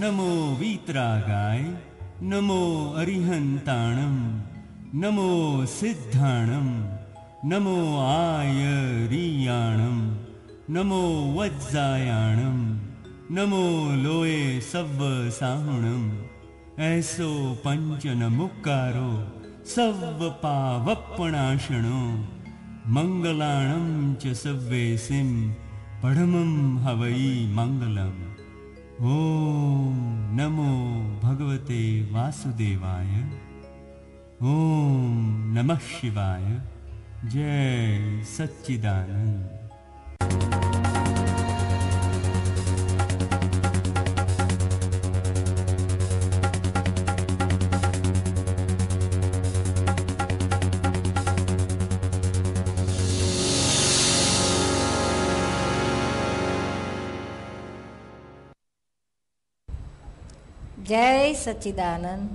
नमो वीत्रागाय नमो अरिहन्ताणं नमो सिद्धाणं नमो आयरीयाणं नमो वज्जायाणं नमो लोये स्वसाहुणं एसो पञ्चनमुक्कारो स्वपावप्पणाशणो मङ्गलाणं च सव्वेसिं, पढमं हवई मङ्गलम् ॐ नमो भगवते वासुदेवाय ॐ नमः शिवाय जय सच्चिदानन्द સચ્ચિદાનંદ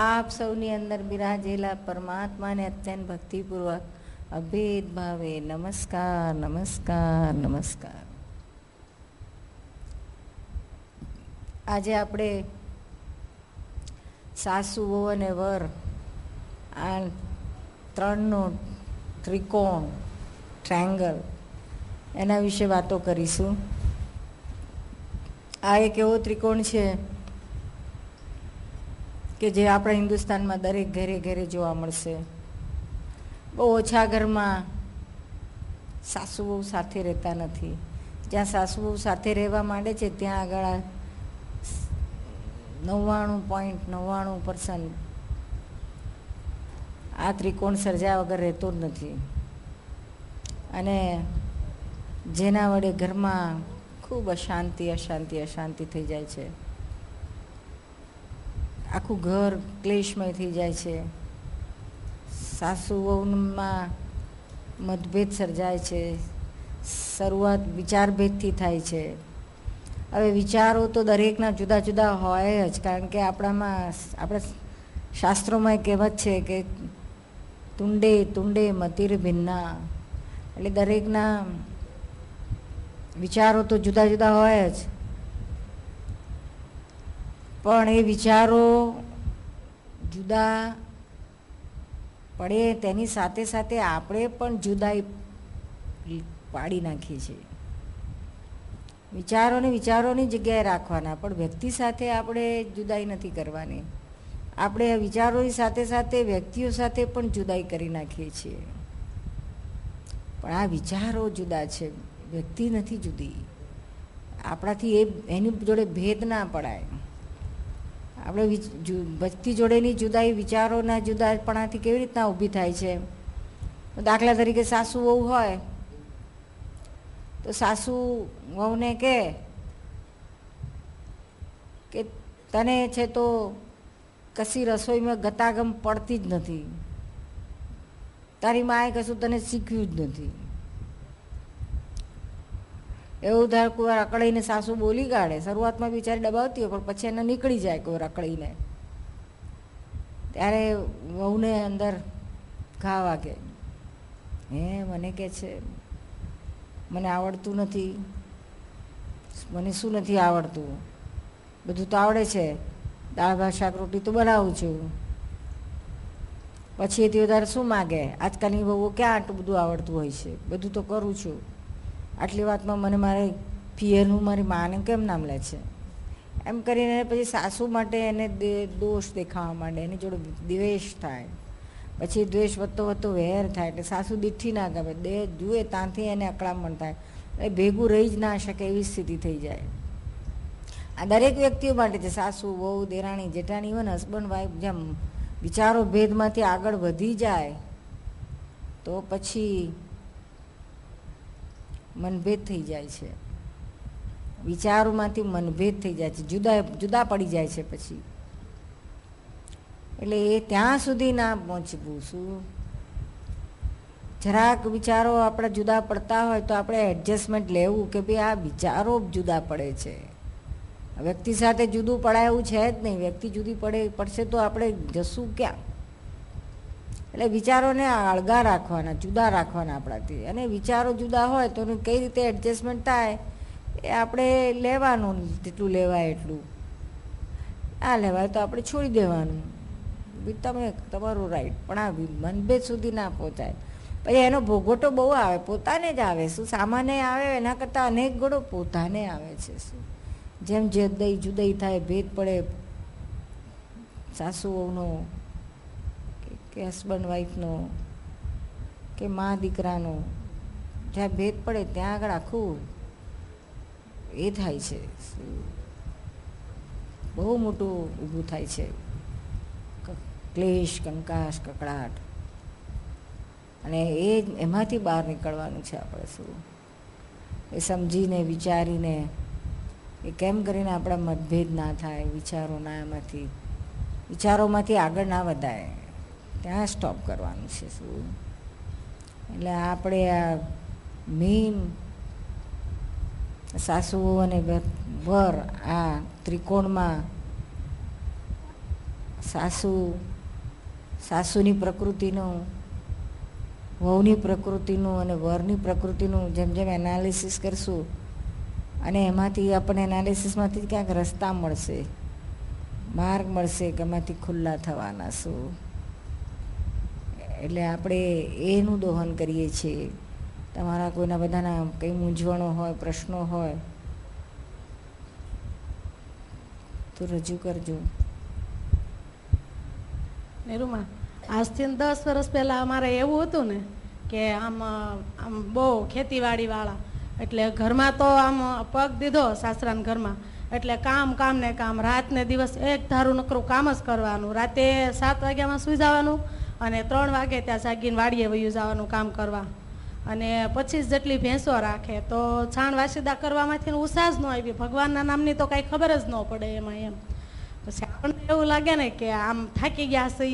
આપ સૌની અંદર બિરાજેલા પરમાત્માને અત્યંત ભક્તિપૂર્વક અભેદ ભાવે નમસ્કાર નમસ્કાર નમસ્કાર આજે આપણે સાસુઓ અને વર આ ત્રણનો ત્રિકોણ ટ્રાયંગલ એના વિશે વાતો કરીશું આ એક એવો ત્રિકોણ છે કે જે આપણા હિન્દુસ્તાનમાં દરેક ઘરે ઘરે જોવા મળશે બહુ ઓછા ઘરમાં સાસુ બહુ સાથે રહેતા નથી જ્યાં સાસુ બહુ સાથે રહેવા માંડે છે ત્યાં આગળ નવ્વાણું પોઈન્ટ નવ્વાણું પર્સન્ટ આ ત્રિકોણ સર્જા વગર રહેતો જ નથી અને જેના વડે ઘરમાં ખૂબ અશાંતિ અશાંતિ અશાંતિ થઈ જાય છે આખું ઘર ક્લેશમય થઈ જાય છે સાસુ વહુમાં મતભેદ સર્જાય છે શરૂઆત વિચારભેદથી થાય છે હવે વિચારો તો દરેકના જુદા જુદા હોય જ કારણ કે આપણામાં આપણા શાસ્ત્રોમાં કહેવત છે કે તુંડે તુંડે મતિર ભિન્ના એટલે દરેકના વિચારો તો જુદા જુદા હોય જ પણ એ વિચારો જુદા પડે તેની સાથે સાથે આપણે પણ જુદાઈ પાડી નાખીએ છીએ વિચારોને વિચારોની જગ્યાએ રાખવાના પણ વ્યક્તિ સાથે આપણે જુદાઈ નથી કરવાની આપણે વિચારોની સાથે સાથે વ્યક્તિઓ સાથે પણ જુદાઈ કરી નાખીએ છીએ પણ આ વિચારો જુદા છે વ્યક્તિ નથી જુદી આપણાથી એ એની જોડે ભેદ ના પડાય આપણે ભક્તિ જોડેની જુદાઈ વિચારોના જુદાપણાથી કેવી રીતના ઊભી થાય છે દાખલા તરીકે સાસુ વહુ હોય તો સાસુ વહુને કહે કે તને છે તો કશી રસોઈમાં ગતાગમ પડતી જ નથી તારી માએ કશું તને શીખ્યું જ નથી એવું ધાર કોઈ રકડીને સાસુ બોલી કાઢે શરૂઆતમાં બિચારી દબાવતી હોય પણ પછી એને નીકળી જાય કોઈ રકડીને ત્યારે વહુને અંદર ઘા વાગે હે મને કે છે મને આવડતું નથી મને શું નથી આવડતું બધું તો આવડે છે દાળ ભાત શાક રોટી તો બનાવું છું પછી તે વધારે શું માગે આજકાલની બહુ ક્યાં આટલું બધું આવડતું હોય છે બધું તો કરું છું આટલી વાતમાં મને મારી પિયરનું મારી માને કેમ નામ લે છે એમ કરીને પછી સાસુ માટે એને દોષ દેખાવા માંડે એની જોડે દ્વેષ થાય પછી દ્વેષ વધતો વધતો વેર થાય એટલે સાસુ દીઠી ના ગમે દે જુએ ત્યાંથી એને અકળામણ થાય એ ભેગું રહી જ ના શકે એવી સ્થિતિ થઈ જાય આ દરેક વ્યક્તિઓ માટે છે સાસુ વહુ દેરાણી જેઠાણી ઇવન હસબન્ડ વાઈફ જેમ વિચારો ભેદમાંથી આગળ વધી જાય તો પછી મનભેદ થઈ જાય છે વિચારોમાંથી મનભેદ થઈ જાય છે જુદા જુદા પડી જાય છે પછી એટલે એ ત્યાં સુધી ના પહોંચવું શું જરાક વિચારો આપણા જુદા પડતા હોય તો આપણે એડજસ્ટમેન્ટ લેવું કે ભાઈ આ વિચારો જુદા પડે છે વ્યક્તિ સાથે જુદું પડાયું છે જ નહીં વ્યક્તિ જુદી પડે પડશે તો આપણે જશું ક્યાં એટલે વિચારોને અળગા રાખવાના જુદા રાખવાના આપણાથી અને વિચારો જુદા હોય તો કઈ રીતે એડજસ્ટમેન્ટ થાય એ આપણે લેવાનું જેટલું લેવાય એટલું આ લેવાય તો આપણે છોડી દેવાનું તમે તમારું રાઈટ પણ આ મનભેદ સુધી ના પહોંચાય પછી એનો ભોગવટો બહુ આવે પોતાને જ આવે શું સામાન્ય આવે એના કરતાં અનેક ગણો પોતાને આવે છે શું જેમ જે દઈ જુદઈ થાય ભેદ પડે સાસુઓનો કે હસબન્ડ વાઈફનો કે મા દીકરાનો જ્યાં ભેદ પડે ત્યાં આગળ આખું એ થાય છે બહુ મોટું ઊભું થાય છે ક્લેશ કંકાશ કકડાટ અને એ એમાંથી બહાર નીકળવાનું છે આપણે શું એ સમજીને વિચારીને એ કેમ કરીને આપણા મતભેદ ના થાય વિચારોના એમાંથી વિચારોમાંથી આગળ ના વધાય ત્યાં સ્ટોપ કરવાનું છે શું એટલે આપણે આ મીન સાસુ અને વર આ ત્રિકોણમાં સાસુ સાસુની પ્રકૃતિનું વહુની પ્રકૃતિનું અને વરની પ્રકૃતિનું જેમ જેમ એનાલિસિસ કરશું અને એમાંથી આપણને એનાલિસિસમાંથી ક્યાંક રસ્તા મળશે માર્ગ મળશે કે એમાંથી ખુલ્લા થવાના શું એટલે આપણે એનું દોહન કરીએ છીએ તમારા કોઈના બધાના કંઈ મૂંઝવણો હોય પ્રશ્નો હોય તો રજૂ કરજો નેરુમા આજથી દસ વર્ષ પહેલા અમારે એવું હતું ને કે આમ આમ બહુ ખેતીવાડીવાળા એટલે ઘરમાં તો આમ પગ દીધો સાસરાના ઘરમાં એટલે કામ કામ ને કામ રાત ને દિવસ એક ધારું નકરું કામ જ કરવાનું રાતે સાત વાગ્યામાં સુઈ જવાનું અને ત્રણ વાગે ત્યાં સાગીન વાડીએ વયું જવાનું કામ કરવા અને પચીસ જેટલી ભેંસો રાખે તો છાણ વાસીદા કરવામાંથી ઉત્સાહ જ ન આવી ભગવાનના નામની તો કાંઈ ખબર જ ન પડે એમાં એમ પછી આપણને એવું લાગે ને કે આમ થાકી ગયા છે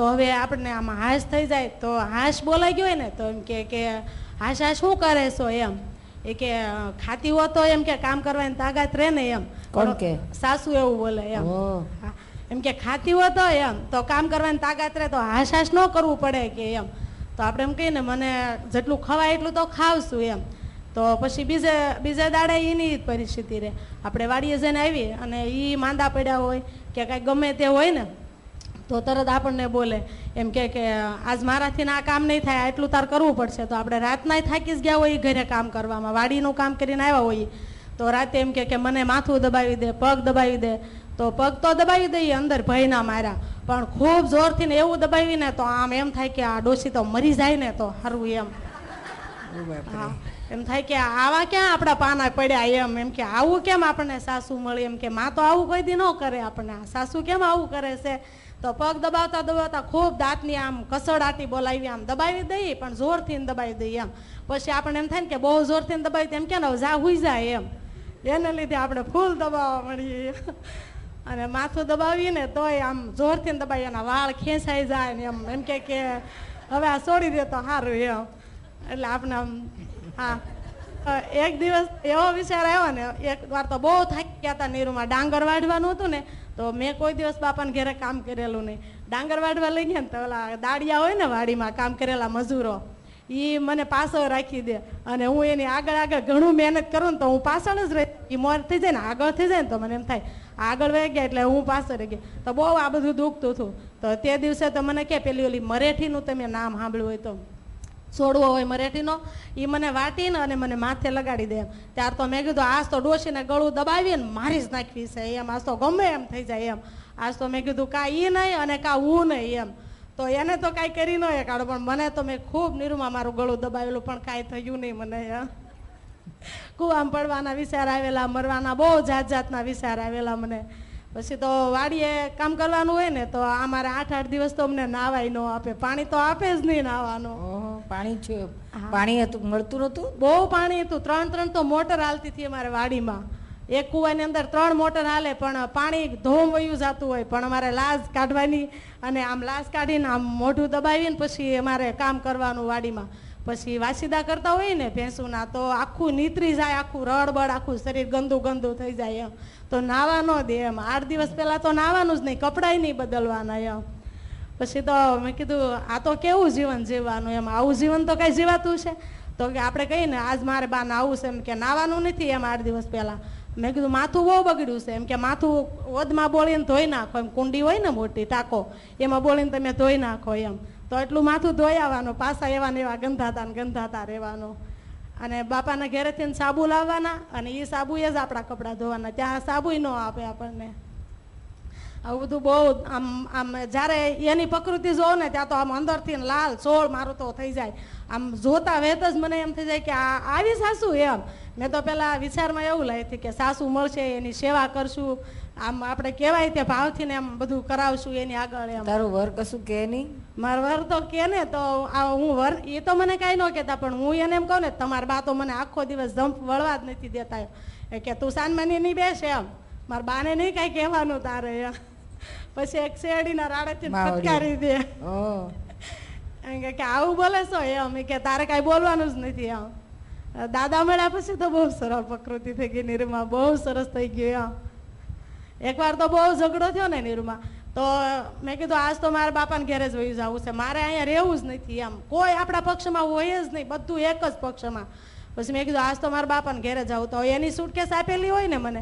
તો હવે આપણને આમ હાશ થઈ જાય તો હાશ બોલાઈ ગયો ને તો એમ કે કે હાશ હાશ શું કરે છો એમ એ કે ખાતી હોતો એમ કે કામ કરવાની તાકાત રહે ને એમ કે સાસુ એવું બોલે એમ એમ કે ખાતી હો તો એમ તો કામ કરવાની તાકાત રહે તો હાશાશ ન કરવું પડે કે એમ તો આપણે એમ કહીએ ને મને જેટલું ખવાય એટલું તો ખાવશું એમ તો પછી બીજે બીજે દાડે એની પરિસ્થિતિ રહે આપણે વાડીએ જઈને આવીએ અને એ માંદા પડ્યા હોય કે કાંઈ ગમે તે હોય ને તો તરત આપણને બોલે એમ કે આજ મારાથી આ કામ નહીં થાય આટલું તાર કરવું પડશે તો આપણે રાતના થાકી જ ગયા હોય ઘરે કામ કરવામાં વાડીનું કામ કરીને આવ્યા હોઈએ તો રાતે એમ કે મને માથું દબાવી દે પગ દબાવી દે તો પગ તો દબાવી દઈએ અંદર ભયના માર્યા પણ ખૂબ જોરથી ને એવું દબાવીને તો આમ એમ થાય કે આ ડોસી તો મરી જાય ને તો સારું એમ હા એમ થાય કે આવા ક્યાં આપણા પાના પડ્યા એમ એમ કે આવું કેમ આપણને સાસુ મળે એમ કે માં તો આવું કોઈ દી ન કરે આપણને સાસુ કેમ આવું કરે છે તો પગ દબાવતા દબાવતા ખૂબ દાંતની આમ કસડાટી બોલાવી આમ દબાવી દઈએ પણ જોરથી દબાવી દઈએ એમ પછી આપણને એમ થાય ને કે બહુ જોરથી દબાવી એમ કે ને જા હુઈ જાય એમ એને લીધે આપણે ફૂલ દબાવવા મળીએ અને માથું દબાવીને તોય આમ જોરથી દબાવીએ એના વાળ ખેંચાઈ જાય ને એમ એમ કે કે હવે આ છોડી દે તો સારું એમ એટલે આપણે આમ હા એક દિવસ એવો વિચાર આવ્યો ને એક વાર તો બહુ થાકી ગયા હતા નીરુમાં ડાંગર વાઢવાનું હતું ને તો મેં કોઈ દિવસ બાપાને ઘેરે કામ કરેલું નહીં ડાંગર વાઢવા લઈ ગયા ને તો ઓલા દાડિયા હોય ને વાડીમાં કામ કરેલા મજૂરો એ મને પાછળ રાખી દે અને હું એની આગળ આગળ ઘણું મહેનત કરું ને તો હું પાછળ જ રહી એ મોર થઈ જાય ને આગળ થઈ જાય ને તો મને એમ થાય આગળ વહી ગયા એટલે હું પાછળ ગઈ તો બહુ આ બધું દુખતું હતું તો તે દિવસે તો મને કે પેલી ઓલી મરેઠીનું તમે નામ સાંભળ્યું હોય તો છોડવો હોય મરેઠીનો એ મને વાટીને અને મને માથે લગાડી દે ત્યાર તો મેં કીધું આજ તો ડોસીને ગળું દબાવીને મારી જ નાખવી છે એમ આજ તો ગમે એમ થઈ જાય એમ આજ તો મેં કીધું કાં એ નહીં અને કાં હું નહીં એમ તો એને તો કાંઈ કરી ન કાઢો પણ મને તો મેં ખૂબ નિરૂમાં મારું ગળું દબાવેલું પણ કાંઈ થયું નહીં મને એમ કુવામ વિચાર આવેલા મરવાના બહુ જાત જાતના વિચાર આવેલા મને પછી તો વાડીએ કામ કરવાનું હોય ને તો અમારે આઠ આઠ દિવસ તો અમને નાવાય ન આપે પાણી તો આપે જ નહીં નાવાનું પાણી છે પાણી હતું મળતું નતું બહુ પાણી હતું ત્રણ ત્રણ તો મોટર હાલતી હતી અમારે વાડીમાં એક કુવાની અંદર ત્રણ મોટર હાલે પણ પાણી ધોમ વયું જતું હોય પણ અમારે લાશ કાઢવાની અને આમ લાશ કાઢીને આમ મોઢું દબાવીને પછી અમારે કામ કરવાનું વાડીમાં પછી વાસીદા કરતા હોય ને ભેંસુના તો આખું નીતરી જાય આખું રડબડ આખું શરીર ગંદુ ગંદુ થઈ જાય એમ તો નાવા ન દે એમ આઠ દિવસ પહેલાં તો નાવાનું જ નહીં કપડાય નહીં બદલવાના એમ પછી તો મેં કીધું આ તો કેવું જીવન જીવવાનું એમ આવું જીવન તો કાંઈ જીવાતું છે તો કે આપણે કહીએ ને આજ મારે બા નાવું છે એમ કે નાવાનું નથી એમ આઠ દિવસ પહેલાં મેં કીધું માથું બહુ બગડ્યું છે એમ કે માથું ઓદમાં બોળીને ધોઈ નાખો એમ કુંડી હોય ને મોટી ટાંકો એમાં બોળીને તમે ધોઈ નાખો એમ તો એટલું માથું ધોઈ આવવાનું પાસા એવા ને એવા ગંધાતા ને ગંધાતા રહેવાનું અને બાપાના ઘેરેથી સાબુ લાવવાના અને એ સાબુ એ જ આપણા કપડાં ધોવાના ત્યાં સાબુ ન આપે આપણને આવું બધું બહુ આમ આમ જ્યારે એની પ્રકૃતિ જોઉં ને ત્યાં તો આમ અંદરથી લાલ સોળ મારો તો થઈ જાય આમ જોતા વેત જ મને એમ થઈ જાય કે આ આવી સાસુ એમ મેં તો પહેલાં વિચારમાં એવું લાવી હતી કે સાસુ મળશે એની સેવા કરશું આમ આપણે કહેવાય તે ભાવથી ને એમ બધું કરાવશું એની આગળ એમ તારું વર કશું કે નહીં મારો વર તો કે ને તો આ હું વર એ તો મને કાંઈ ન કહેતા પણ હું એને એમ કહું ને તમારા બા તો મને આખો દિવસ જમ્પ વળવા જ નથી દેતા એ કે તું સાનમાની નહીં બેસે એમ મારા બાને નહીં કાંઈ કહેવાનું તારે એમ પછી એક શેરડીના રાડેથી ફટકારી દે એમ કે આવું બોલે છો એમ કે તારે કાંઈ બોલવાનું જ નથી એમ દાદા મળ્યા પછી તો બહુ સરળ પ્રકૃતિ થઈ ગઈ નિર્મા બહુ સરસ થઈ ગયું એમ એકવાર તો બહુ ઝઘડો થયો ને નીરુમાં તો મેં કીધું આજ તો મારા બાપાને ઘેરે જ વહી જવું છે મારે અહીંયા રહેવું જ નથી એમ કોઈ આપણા પક્ષમાં હોય જ નહીં બધું એક જ પક્ષમાં પછી મેં કીધું આજ તો મારા બાપાને ઘેરે જવું તો એની સુટકેસ આપેલી હોય ને મને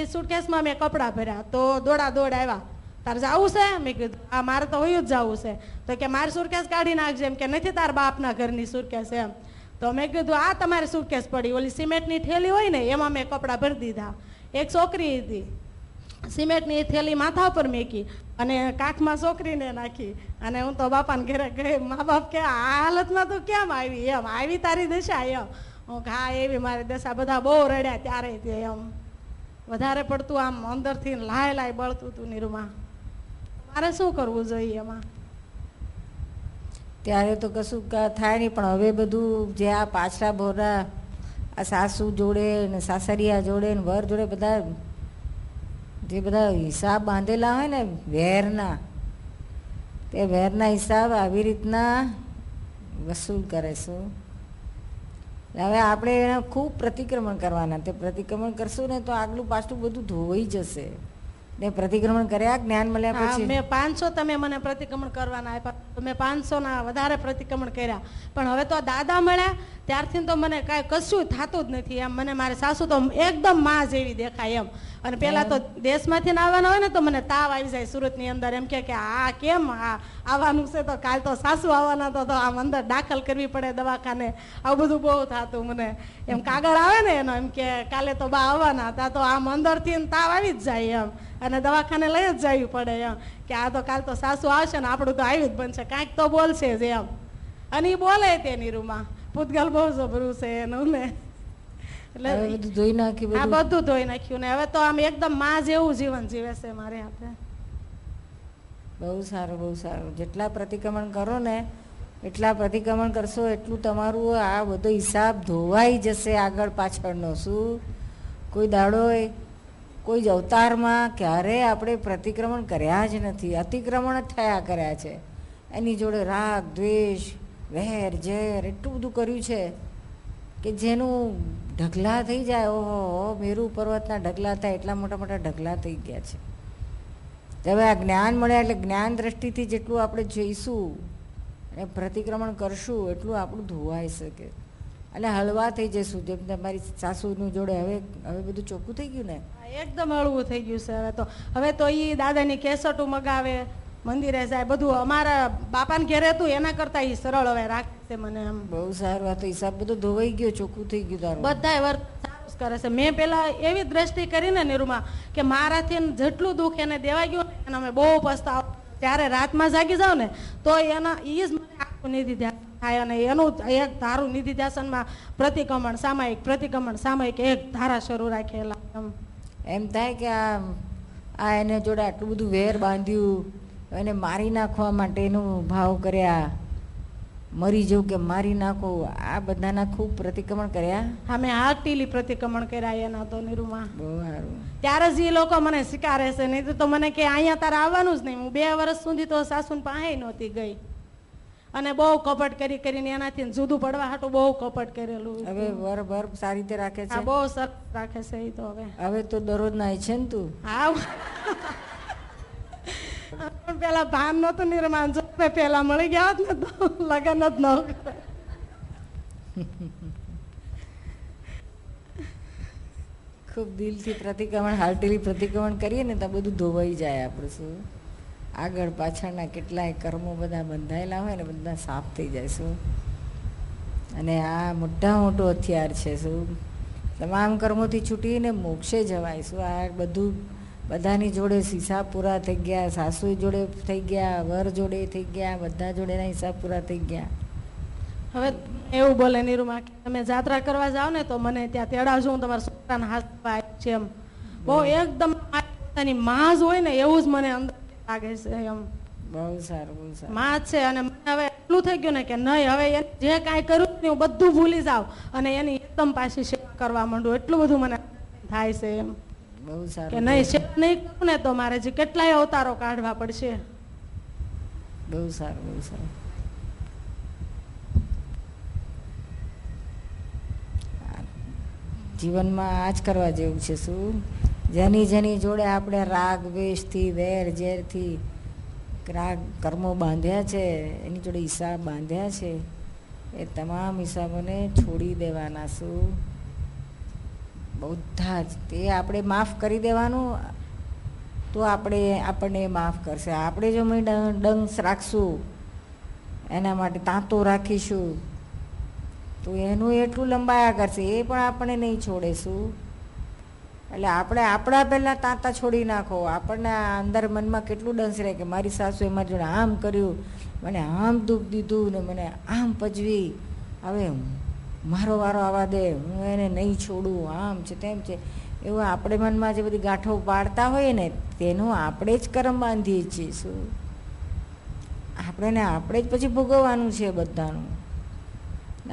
એ સુટકેસમાં મેં કપડાં ભર્યા તો દોડા દોડ આવ્યા તારે જવું છે મેં કીધું આ મારે તો હોય જ જવું છે તો કે મારી સુરકેસ કાઢી નાખજે એમ કે નથી તાર બાપના ઘરની સુરકેસ એમ તો મેં કીધું આ તમારી સુરકેસ પડી ઓલી સિમેન્ટની ઠેલી હોય ને એમાં મેં કપડાં ભરી દીધા એક છોકરી હતી સિમેન્ટની થેલી માથા પર મૂકી અને કાખમાં છોકરીને નાખી અને હું તો બાપાને ઘરે ગઈ મા બાપ કે આ હાલતમાં તું કેમ આવી એમ આવી તારી દશા એમ હું હા એવી મારી દશા બધા બહુ રડ્યા ત્યારે તે એમ વધારે પડતું આમ અંદરથી લાય લાય બળતું હતું નિરૂમા મારે શું કરવું જોઈએ એમાં ત્યારે તો કશું થાય નહીં પણ હવે બધું જે આ પાછલા ભોરા આ સાસુ જોડે ને સાસરિયા જોડે ને વર જોડે બધા જે બધા હિસાબ બાંધેલા હોય ને વેરના તે વેરના હિસાબ આવી રીતના વસૂલ કરે છે હવે આપણે એના ખૂબ પ્રતિક્રમણ કરવાના તે પ્રતિક્રમણ કરશું ને તો આગલું પાછું બધું ધોવાઈ જશે ને પ્રતિક્રમણ કર્યા જ્ઞાન મળ્યા પછી મેં પાંચસો તમે મને પ્રતિક્રમણ કરવાના આપ્યા મેં પાંચસો ના વધારે પ્રતિક્રમણ કર્યા પણ હવે તો દાદા મળ્યા ત્યારથી તો મને કાંઈ કશું થતું જ નથી એમ મને મારી સાસુ તો એકદમ માં જેવી દેખાય એમ અને પહેલાં તો દેશમાંથી આવવાના હોય ને તો મને તાવ આવી જાય સુરતની અંદર એમ કે આ કેમ આ આવવાનું છે તો કાલ તો સાસુ આવવાના તો આમ અંદર દાખલ કરવી પડે દવાખાને આવું બધું બહુ થતું મને એમ કાગળ આવે ને એનો એમ કે કાલે તો બા આવવાના હતા તો આમ અંદરથી તાવ આવી જ જાય એમ અને દવાખાને લઈ જ જવી પડે એમ કે આ તો કાલ તો સાસુ આવશે ને આપણું તો આવ્યું જ બનશે કાંઈક તો બોલશે જ એમ અને એ બોલે તેની નીરુમાં પૂતગલ બહુ જબરું છે એનું ને બધું ધોઈ નાખ્યું આ ને હવે તો આમ એકદમ માં જેવું જીવન જીવે છે મારે આપણે બહુ સારું બહુ સારું જેટલા પ્રતિક્રમણ કરો ને એટલા પ્રતિક્રમણ કરશો એટલું તમારું આ બધો હિસાબ ધોવાઈ જશે આગળ પાછળનો શું કોઈ દાડો કોઈ જ અવતારમાં ક્યારેય આપણે પ્રતિક્રમણ કર્યા જ નથી અતિક્રમણ જ થયા કર્યા છે એની જોડે રાગ દ્વેષ વેર ઝેર એટલું બધું કર્યું છે કે જેનું ઢગલા થઈ જાય ઓહો મેરુ પર્વતના ઢગલા થાય એટલા મોટા મોટા ઢગલા થઈ ગયા છે હવે આ જ્ઞાન મળ્યા એટલે જ્ઞાન દ્રષ્ટિથી જેટલું આપણે જઈશું અને પ્રતિક્રમણ કરશું એટલું આપણું ધોવાઈ શકે એટલે હળવા થઈ જઈશું જેમ તમારી સાસુનું જોડે હવે હવે બધું ચોખ્ખું થઈ ગયું ને એકદમ હળવું થઈ ગયું છે હવે તો હવે તો એ દાદાની કેસટું મગાવે મંદિરે જાય બધું અમારા બાપાને ઘેરે હતું એના કરતા એ સરળ હવે રાખશે મને આમ બહુ સારું વાત હિસાબ બધું ધોવાઈ ગયો ચોખ્ખું થઈ ગયું તારું બધાય વર્ત સારું કરે છે મેં પેલા એવી દ્રષ્ટિ કરીને નિરૂમા કે મારાથી જેટલું દુઃખ એને દેવાઈ ગયું ને અમે બહુ પસ્તાવ ત્યારે રાતમાં જાગી જાવ ને તો એના એ જ મને આખું નિધિ ધ્યાન થાય અને એનું એક ધારું નિધિ ધ્યાસનમાં પ્રતિક્રમણ સામાયિક પ્રતિક્રમણ સામાયિક એક ધારા શરૂ રાખેલા એમ એમ થાય કે આ એને જોડે આટલું બધું વેર બાંધ્યું એને મારી નાખવા માટેનું ભાવ કર્યા મરી જવું કે મારી નાખો આ બધાના ખૂબ પ્રતિક્રમણ કર્યા અમે હાટીલી પ્રતિક્રમણ કર્યા એના તો નિરૂમાં બહુ ત્યારે જ એ લોકો મને શિકારે છે નહીં તો મને કે અહીંયા તારે આવવાનું જ નહીં હું બે વર્ષ સુધી તો સાસુન પાસે નહોતી ગઈ અને બહુ કપટ કરી કરીને એનાથી જુદું પડવા હાટું બહુ કપટ કરેલું હવે વર વર સારી રીતે રાખે છે બહુ સરસ રાખે છે એ તો હવે હવે તો દરરોજ નાય છે ને તું હા પેલા ભાન નતું નિર્માણ જો પેલા મળી ગયા ને તો લગ્ન જ ન ખૂબ દિલથી પ્રતિક્રમણ હાર્ટીલી પ્રતિક્રમણ કરીએ ને તો બધું ધોવાઈ જાય આપણું શું આગળ પાછળના કેટલાય કર્મો બધા બંધાયેલા હોય ને બધા સાફ થઈ જાય શું અને આ મોટા મોટો હથિયાર છે શું તમામ કર્મોથી છૂટીને મોક્ષે જવાય શું આ બધું બધાની જોડે હિસાબ પૂરા થઈ ગયા સાસુ જોડે થઈ ગયા વર જોડે થઈ ગયા બધા જોડેના હિસાબ પૂરા થઈ ગયા હવે એવું બોલે નિરૂમા કે તમે જાત્રા કરવા જાવ ને તો મને ત્યાં તેડાવજો હું તમારા છોકરાના હાથ છે એમ બહુ એકદમ પોતાની માં જ હોય ને એવું જ મને અંદર લાગે છે એમ બહુ સારું બહુ સારું માં છે અને મને હવે એટલું થઈ ગયું ને કે નહીં હવે એને જે કાંઈ કરું ને હું બધું ભૂલી જાઉં અને એની એકદમ પાછી સેવા કરવા માંડું એટલું બધું મને થાય છે એમ બહુ સારું નહીં શેપ નહીં કરું ને તો મારે જે કેટલાય અવતારો કાઢવા પડશે બહુ સારું બહુ સારું જીવનમાં આ જ કરવા જેવું છે શું જેની જેની જોડે આપણે રાગ વેશથી વેર ઝેરથી રાગ કર્મો બાંધ્યા છે એની જોડે હિસાબ બાંધ્યા છે એ તમામ હિસાબોને છોડી દેવાના શું બધા જ તે આપણે માફ કરી દેવાનું તો આપણે આપણને માફ કરશે આપણે જો અમે ડંગ્સ રાખશું એના માટે તાંતો રાખીશું તો એનું એટલું લંબાયા કરશે એ પણ આપણે નહીં છોડે એટલે આપણે આપણા પહેલાં તાંતા છોડી નાખો આપણને અંદર મનમાં કેટલું ડંસ રહે કે મારી સાસુએ મારી જોડે આમ કર્યું મને આમ દુઃખ દીધું ને મને આમ પજવી હવે હું મારો વારો આવવા દે હું એને નહીં છોડું આમ છે તેમ છે એવું આપણે મનમાં જે બધી ગાંઠો પાડતા હોઈએ ને તેનું આપણે જ કરમ બાંધીએ છીએ શું આપણે ને આપણે જ પછી ભોગવવાનું છે બધાનું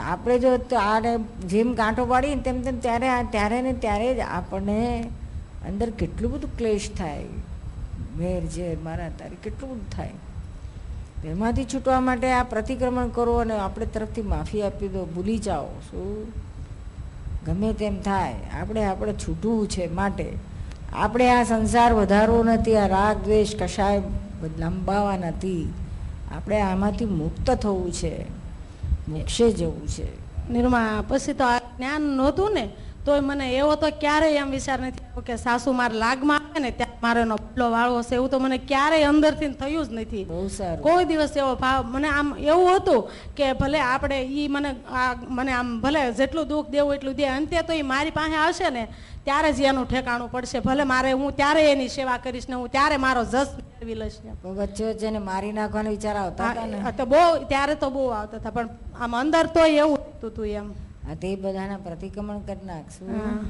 આપણે જો આને જેમ ગાંઠો પાડીએ તેમ તેમ ત્યારે ત્યારે ને ત્યારે જ આપણને અંદર કેટલું બધું ક્લેશ થાય મેર ઝેર મારા તારી કેટલું બધું થાય એમાંથી છૂટવા માટે આ પ્રતિક્રમણ કરો અને આપણે તરફથી માફી આપી દો ભૂલી જાઓ શું ગમે તેમ થાય આપણે આપણે છૂટવું છે માટે આપણે આ સંસાર વધારવો નથી આ રાગ દ્વેષ કશાય લંબાવા નથી આપણે આમાંથી મુક્ત થવું છે મોક્ષે જવું છે નિર્મા પછી તો આ જ્ઞાન નહોતું ને તોય મને એવો તો ક્યારેય એમ વિચાર નથી કે સાસુ મારા લાગમાં આવે ને ત્યાં મારો એનો વાળો હશે એવું તો મને ક્યારેય અંદરથી થયું જ નથી કોઈ દિવસ એવો ભાવ મને આમ એવું હતું કે ભલે આપણે એ મને આ મને આમ ભલે જેટલું દુઃખ દેવું એટલું દે અંતે તો એ મારી પાસે આવશે ને ત્યારે જ એનું ઠેકાણું પડશે ભલે મારે હું ત્યારે એની સેવા કરીશ ને હું ત્યારે મારો જસ મેળવી લઈશ ને વચ્ચે જેને મારી નાખવાનો વિચાર આવતા તો બહુ ત્યારે તો બહુ આવતા હતા પણ આમ અંદર તો એવું હતું તું એમ આ તે બધાના પ્રતિક્રમણ કરી નાખશું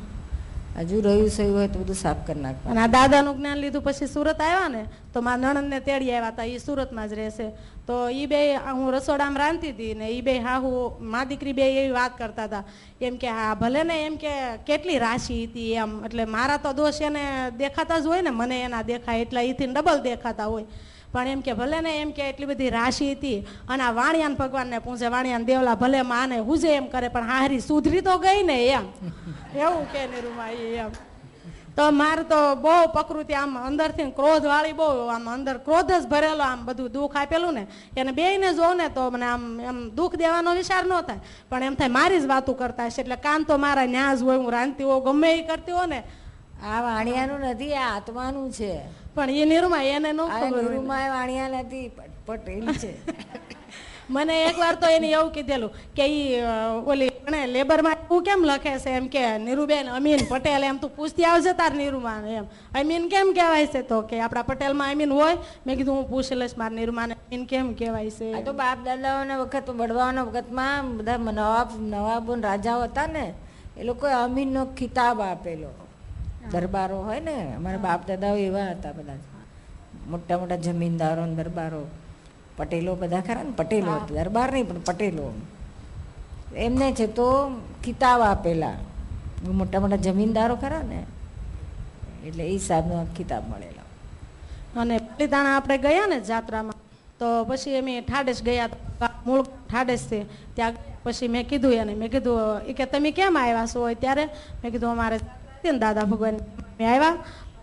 હજુ રહ્યું સહ્યું હોય તો બધું સાફ કરી નાખવા અને આ દાદાનું જ્ઞાન લીધું પછી સુરત આવ્યા ને તો માં નણંદને તેડી આવ્યા હતા એ સુરતમાં જ રહેશે તો એ બે હું રસોડામાં રાંધતી હતી ને એ બે હા હું મા દીકરી બે એવી વાત કરતા હતા એમ કે હા ભલે ને એમ કે કેટલી રાશિ હતી એમ એટલે મારા તો દોષ એને દેખાતા જ હોય ને મને એના દેખાય એટલે એથી ડબલ દેખાતા હોય પણ એમ કે ભલે ને એમ કે એટલી બધી રાશિ હતી અને આ વાણિયાન ભગવાનને પૂછે વાણિયાન દેવલા ભલે માને હુજે એમ કરે પણ હારી સુધરી તો ગઈ ને એમ એવું કે નિરૂમા એમ તો મારે તો બહુ પ્રકૃતિ આમ અંદરથી ક્રોધવાળી બહુ આમ અંદર ક્રોધ જ ભરેલો આમ બધું દુઃખ આપેલું ને એને બેયને જોઉં ને તો મને આમ એમ દુઃખ દેવાનો વિચાર ન થાય પણ એમ થાય મારી જ વાતું કરતા હશે એટલે કાન તો મારા ન્યાજ હોય હું રાંધતી હો ગમે એ કરતી હો ને આ વાણિયાનું નથી આ આત્માનું છે પણ એ નિરૂમા એને ન ખબર નિરૂમા એ વાણિયા નથી પટેલ છે મને એકવાર તો એને એવું કીધેલું કે એ ઓલી લેબર લેબરમાં તું કેમ લખે છે એમ કે નીરુબેન અમીન પટેલ એમ તું પૂછતી આવજે તાર નીરુમાન એમ અમીન કેમ કહેવાય છે તો કે આપણા પટેલમાં અમીન હોય મેં કીધું હું પૂછી લઈશ મારા નીરુમાન અમીન કેમ કહેવાય છે તો બાપ દાદાઓના વખત બળવાઓના વખતમાં બધા નવાબ નવાબો રાજાઓ હતા ને એ લોકોએ અમીનનો ખિતાબ આપેલો દરબારો હોય ને અમારા બાપ દાદાઓ એવા હતા બધા મોટા મોટા જમીનદારો દરબારો પટેલો બધા ખરા ને પટેલો દરબાર નહીં પણ પટેલો એમને છે તો કિતાબ આપેલા મોટા મોટા જમીનદારો ખરા ને એટલે એ સાહેબનો કિતાબ મળેલો અને પાલીતાણા આપણે ગયા ને જાત્રામાં તો પછી અમે ઠાડેસ ગયા મૂળ ઠાડેસ છે ત્યાં પછી મેં કીધું એને મેં કીધું એ કે તમે કેમ આવ્યા છો ત્યારે મેં કીધું અમારે હતી ને દાદા ભગવાન અમે આવ્યા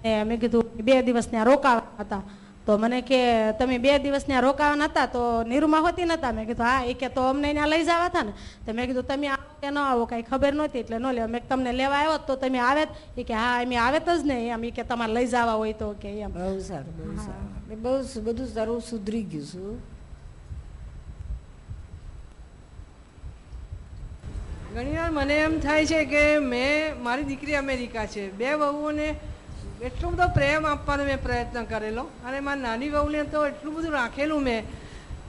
અને મેં કીધું બે દિવસ ત્યાં રોકાવા હતા તો મને કે તમે બે દિવસ ત્યાં રોકાવાના હતા તો નીરુમાં હોતી નતા મેં કીધું હા એ કે તો અમને ત્યાં લઈ જવા હતા ને તો મેં કીધું તમે આવો કે ન આવો કાંઈ ખબર નહોતી એટલે ન લે મેં તમને લેવા આવ્યો તો તમે આવે એ કે હા એમ આવેત જ નહીં એમ એ કે તમારે લઈ જવા હોય તો કે એમ બહુ સારું બહુ સારું બહુ બધું સારું સુધરી ગયું છું ઘણીવાર મને એમ થાય છે કે મેં મારી દીકરી અમેરિકા છે બે વહુઓને એટલો બધો પ્રેમ આપવાનો મેં પ્રયત્ન કરેલો અને મારી નાની વહુને તો એટલું બધું રાખેલું મેં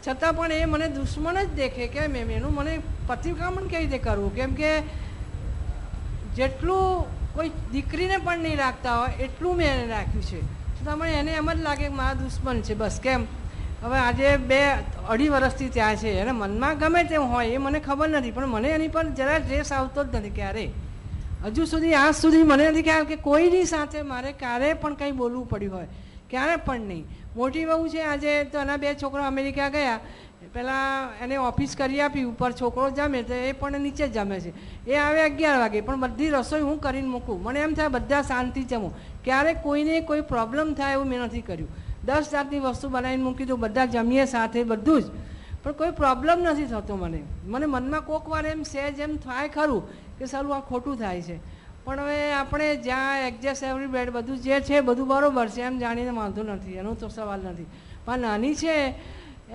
છતાં પણ એ મને દુશ્મન જ દેખે કે મેમ એનું મને પ્રતિક્રમણ કેવી રીતે કરવું કેમ કે જેટલું કોઈ દીકરીને પણ નહીં રાખતા હોય એટલું મેં એને રાખ્યું છે છતાં મને એને એમ જ લાગે કે મારા દુશ્મન છે બસ કેમ હવે આજે બે અઢી વર્ષથી ત્યાં છે અને મનમાં ગમે તેમ હોય એ મને ખબર નથી પણ મને એની પર જરા ડ્રેસ આવતો જ નથી ક્યારે હજુ સુધી આજ સુધી મને નથી ખ્યાલ કે કોઈની સાથે મારે ક્યારે પણ કંઈ બોલવું પડ્યું હોય ક્યારે પણ નહીં મોટી બહુ છે આજે તો એના બે છોકરા અમેરિકા ગયા પહેલાં એને ઓફિસ કરી આપી ઉપર છોકરો જમે તો એ પણ નીચે જ જમે છે એ આવે અગિયાર વાગે પણ બધી રસોઈ હું કરીને મૂકું મને એમ થાય બધા શાંતિ જમું ક્યારેક કોઈને કોઈ પ્રોબ્લેમ થાય એવું મેં નથી કર્યું દસ જાતની વસ્તુ બનાવીને મૂકી દઉં બધા જમીએ સાથે બધું જ પણ કોઈ પ્રોબ્લેમ નથી થતો મને મને મનમાં કોક વાર એમ સહેજ એમ થાય ખરું કે સારું આ ખોટું થાય છે પણ હવે આપણે જ્યાં એક્ઝેસ્ટ એવરી બેડ બધું જે છે બધું બરાબર છે એમ જાણીને વાંધો નથી એનો તો સવાલ નથી પણ નાની છે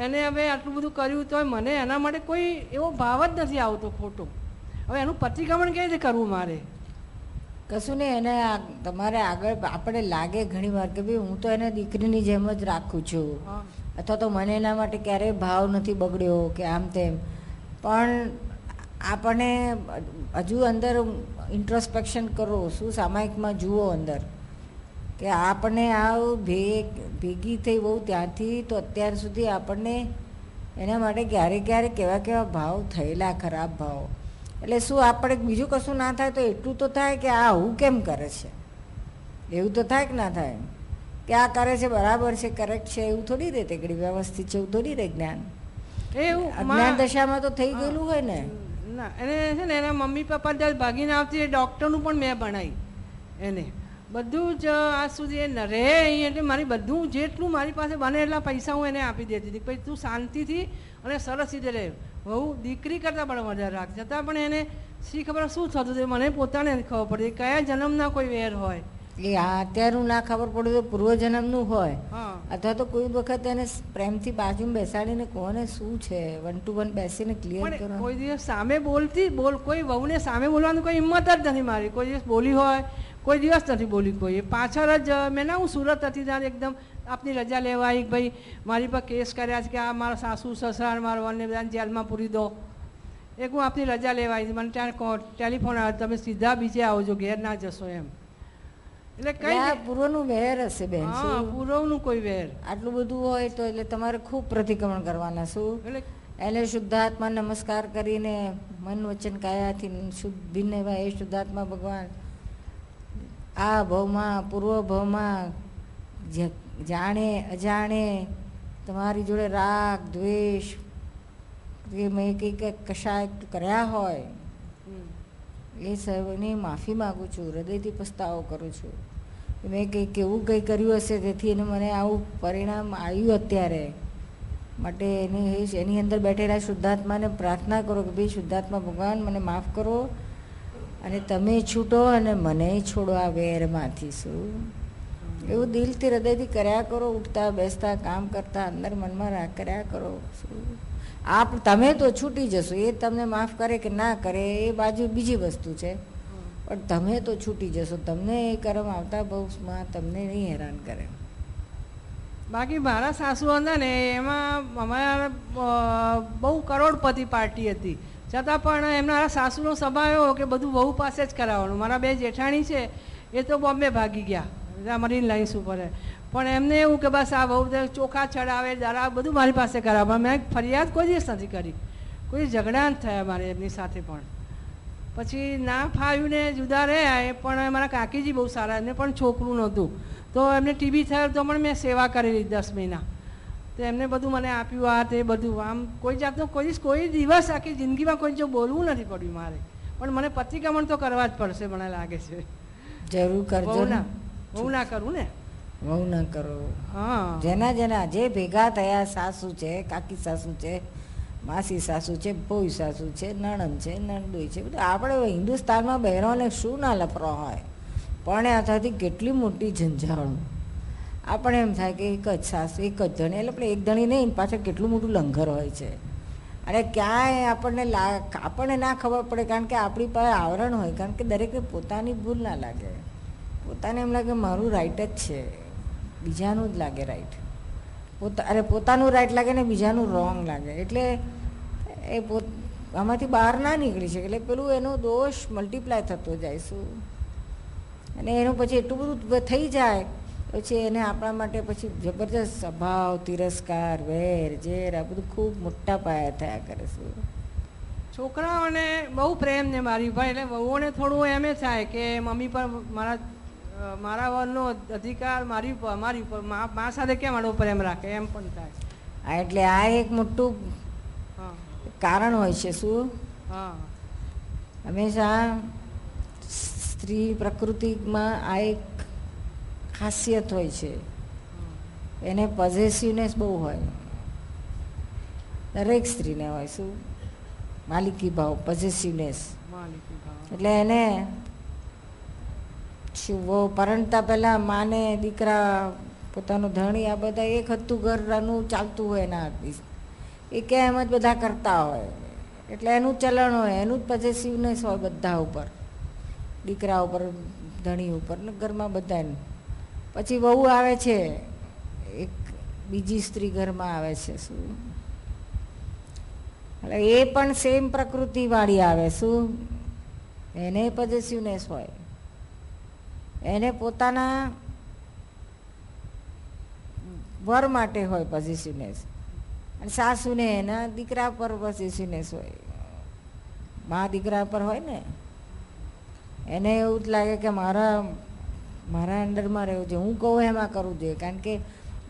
એને હવે આટલું બધું કર્યું તો મને એના માટે કોઈ એવો ભાવ જ નથી આવતો ખોટો હવે એનું પ્રતિક્રમણ કેવી રીતે કરવું મારે કશું નહીં એને તમારે આગળ આપણે લાગે ઘણી વાર કે ભાઈ હું તો એને દીકરીની જેમ જ રાખું છું અથવા તો મને એના માટે ક્યારેય ભાવ નથી બગડ્યો કે આમ તેમ પણ આપણે હજુ અંદર ઇન્ટ્રોસ્પેક્શન કરો શું સામાયિકમાં જુઓ અંદર કે આપણે આ ભેગ ભેગી થઈ બહુ ત્યાંથી તો અત્યાર સુધી આપણને એના માટે ક્યારેક ક્યારેક કેવા કેવા ભાવ થયેલા ખરાબ ભાવ એટલે શું આપણે બીજું કશું ના થાય તો એટલું તો થાય કે આ આવું કેમ કરે છે એવું તો થાય કે ના થાય કે આ કરે છે બરાબર છે કરેક્ટ છે એવું થોડી રે તેકડી વ્યવસ્થિત છે એવું થોડી રે જ્ઞાન એવું દશામાં તો થઈ ગયેલું હોય ને ના એને છે ને એના મમ્મી પપ્પા જ્યારે ભાગીને આવતી એ ડૉક્ટરનું પણ મેં ભણાવી એને બધું જ આ સુધી એ રહે અહીં એટલે મારી બધું જેટલું મારી પાસે બને એટલા પૈસા હું એને આપી દેતી હતી પછી તું શાંતિથી અને સરસ રીતે રહે વહુ દીકરી કરતાં પણ મર્યાદા રાખે છતાં પણ એને શી ખબર શું થતું તે મને પોતાને ખબર પડતી કયા જન્મના કોઈ વેર હોય એ અત્યારનું ના ખબર પડે તો પૂર્વજન્મનું હોય અથવા તો કોઈ વખત એને પ્રેમથી બાજુમાં બેસાડીને કોને શું છે વન ટુ વન બેસીને ક્લિયર કરો કોઈ દિવસ સામે બોલતી બોલ કોઈ વહુને સામે બોલવાનું કોઈ હિંમત જ નથી મારી કોઈ દિવસ બોલી હોય કોઈ દિવસ નથી બોલી કોઈ પાછળ જ મેં ના હું સુરત હતી ત્યાં એકદમ આપની રજા લેવા આવી ભાઈ મારી પર કેસ કર્યા છે કે આ મારા સાસુ સસરા મારા વનને બધાને જેલમાં પૂરી દો એક હું આપની રજા લેવા મને ત્યાં ટેલિફોન આવે તમે સીધા બીજે આવજો ઘેર ના જશો એમ એટલે કઈ પૂર્વનું વેર હશે બેન હા પૂર્વનું કોઈ વેર આટલું બધું હોય તો એટલે તમારે ખૂબ પ્રતિક્રમણ કરવાના શું એટલે એને શુદ્ધાત્મા નમસ્કાર કરીને મન વચન કાયાથી શુદ્ધ ભિન્ન એ શુદ્ધાત્મા ભગવાન આ ભવમાં પૂર્વ ભવમાં જાણે અજાણે તમારી જોડે રાગ દ્વેષ એ મેં કંઈ કંઈક કશાય કર્યા હોય એ સર્વની માફી માગું છું હૃદયથી પસ્તાવો કરું છું મેં કંઈક એવું કંઈ કર્યું હશે તેથી એને મને આવું પરિણામ આવ્યું અત્યારે માટે એની એની અંદર બેઠેલા શુદ્ધાત્માને પ્રાર્થના કરો કે ભાઈ શુદ્ધાત્મા ભગવાન મને માફ કરો અને તમે છૂટો અને મને છોડો આ વેરમાંથી શું એવું દિલથી હૃદયથી કર્યા કરો ઉઠતા બેસતા કામ કરતા અંદર મનમાં રાખ કર્યા કરો આપ તમે તો છૂટી જશો એ તમને માફ કરે કે ના કરે એ બાજુ બીજી વસ્તુ છે પણ તમે તો છૂટી જશો તમને એ કર્મ આવતા બહુમાં તમને નહીં હેરાન કરે બાકી મારા સાસુ હતા ને એમાં અમારા બહુ કરોડપતિ પાર્ટી હતી છતાં પણ એમના સાસુનો સ્વભાવ એવો કે બધું વહુ પાસે જ કરાવવાનું મારા બે જેઠાણી છે એ તો બોમ્બે ભાગી ગયા મરીન લાઇન્સ ઉપર પણ એમને એવું કે બસ આ બહુ ચોખા ચડાવે દરા બધું મારી પાસે કરાવે મેં ફરિયાદ કોઈ દિવસ નથી કરી કોઈ ઝઘડા થયા મારે એમની સાથે પણ પછી ના ફાવ્યું ને જુદા રહ્યા એ પણ મારા કાકીજી બહુ સારા એમને પણ છોકરું નહોતું તો એમને ટીબી થયું તો પણ મેં સેવા કરેલી દસ મહિના તો એમને બધું મને આપ્યું આ તે બધું આમ કોઈ જાતનું કોઈ કોઈ દિવસ આખી જિંદગીમાં કોઈ જો બોલવું નથી પડ્યું મારે પણ મને પતિક્રમણ તો કરવા જ પડશે મને લાગે છે જરૂર કરજો ના વહુ ના કરું ને વહુ ના કરો જેના જેના જે ભેગા થયા સાસુ છે કાકી સાસુ છે માસી સાસુ છે ભોઈ સાસુ છે નણંદ છે નણદોઈ છે બધું આપણે હિન્દુસ્તાનમાં બહેરોને શું ના લફરો હોય પણ આ થતી કેટલી મોટી ઝંઝાળ આપણે એમ થાય કે એક જ સાસુ એક જ ધણી એટલે આપણે એક ધણી નહીં પાછળ કેટલું મોટું લંગર હોય છે અને ક્યાંય આપણને લા આપણને ના ખબર પડે કારણ કે આપણી પાસે આવરણ હોય કારણ કે દરેકને પોતાની ભૂલ ના લાગે પોતાને એમ લાગે મારું રાઈટ જ છે બીજાનું જ લાગે રાઈટ પોતા અરે પોતાનું રાઈટ લાગે ને બીજાનું રોંગ લાગે એટલે એ પોત આમાંથી બહાર ના નીકળી શકે એટલે પેલું એનો દોષ મલ્ટીપ્લાય થતો જાય શું અને એનું પછી એટલું બધું થઈ જાય પછી એને આપણા માટે પછી જબરજસ્ત અભાવ તિરસ્કાર વેર ઝેર આ બધું ખૂબ મોટા પાયા થયા કરે છે છોકરાઓને બહુ પ્રેમ ને મારી ભાઈ એટલે વહુઓને થોડું એમ થાય કે મમ્મી પણ મારા મારા વનનો અધિકાર મારી ઉપર મારી ઉપર મા સાથે કેમ આનો એમ રાખે એમ પણ થાય આ એટલે આ એક મોટું કારણ હોય છે શું હંમેશા સ્ત્રી પ્રકૃતિમાં આ એક ખાસિયત હોય છે એને પઝેસિવનેસ બહુ હોય દરેક સ્ત્રીને હોય શું માલિકી ભાવ પોઝેસિવનેસ એટલે એને શિવો પરણતા પહેલાં માને દીકરા પોતાનું ધણી આ બધા એક હતું ઘરનું ચાલતું હોય એના એ કેમ જ બધા કરતા હોય એટલે એનું ચલણ હોય એનું જ પછી શિવનેસ હોય બધા ઉપર દીકરા ઉપર ધણી ઉપર ને ઘરમાં બધાને પછી વહુ આવે છે એક બીજી સ્ત્રી ઘરમાં આવે છે શું એટલે એ પણ સેમ પ્રકૃતિવાળી આવે શું એને પછી શિવનેસ હોય એને પોતાના વર માટે હોય પોઝિશિવનેસ અને સાસુને એના દીકરા પર પોઝિશિવનેસ હોય મા દીકરા પર હોય ને એને એવું જ લાગે કે મારા મારા અંડરમાં રહેવું જોઈએ હું કહું એમાં કરવું જોઈએ કારણ કે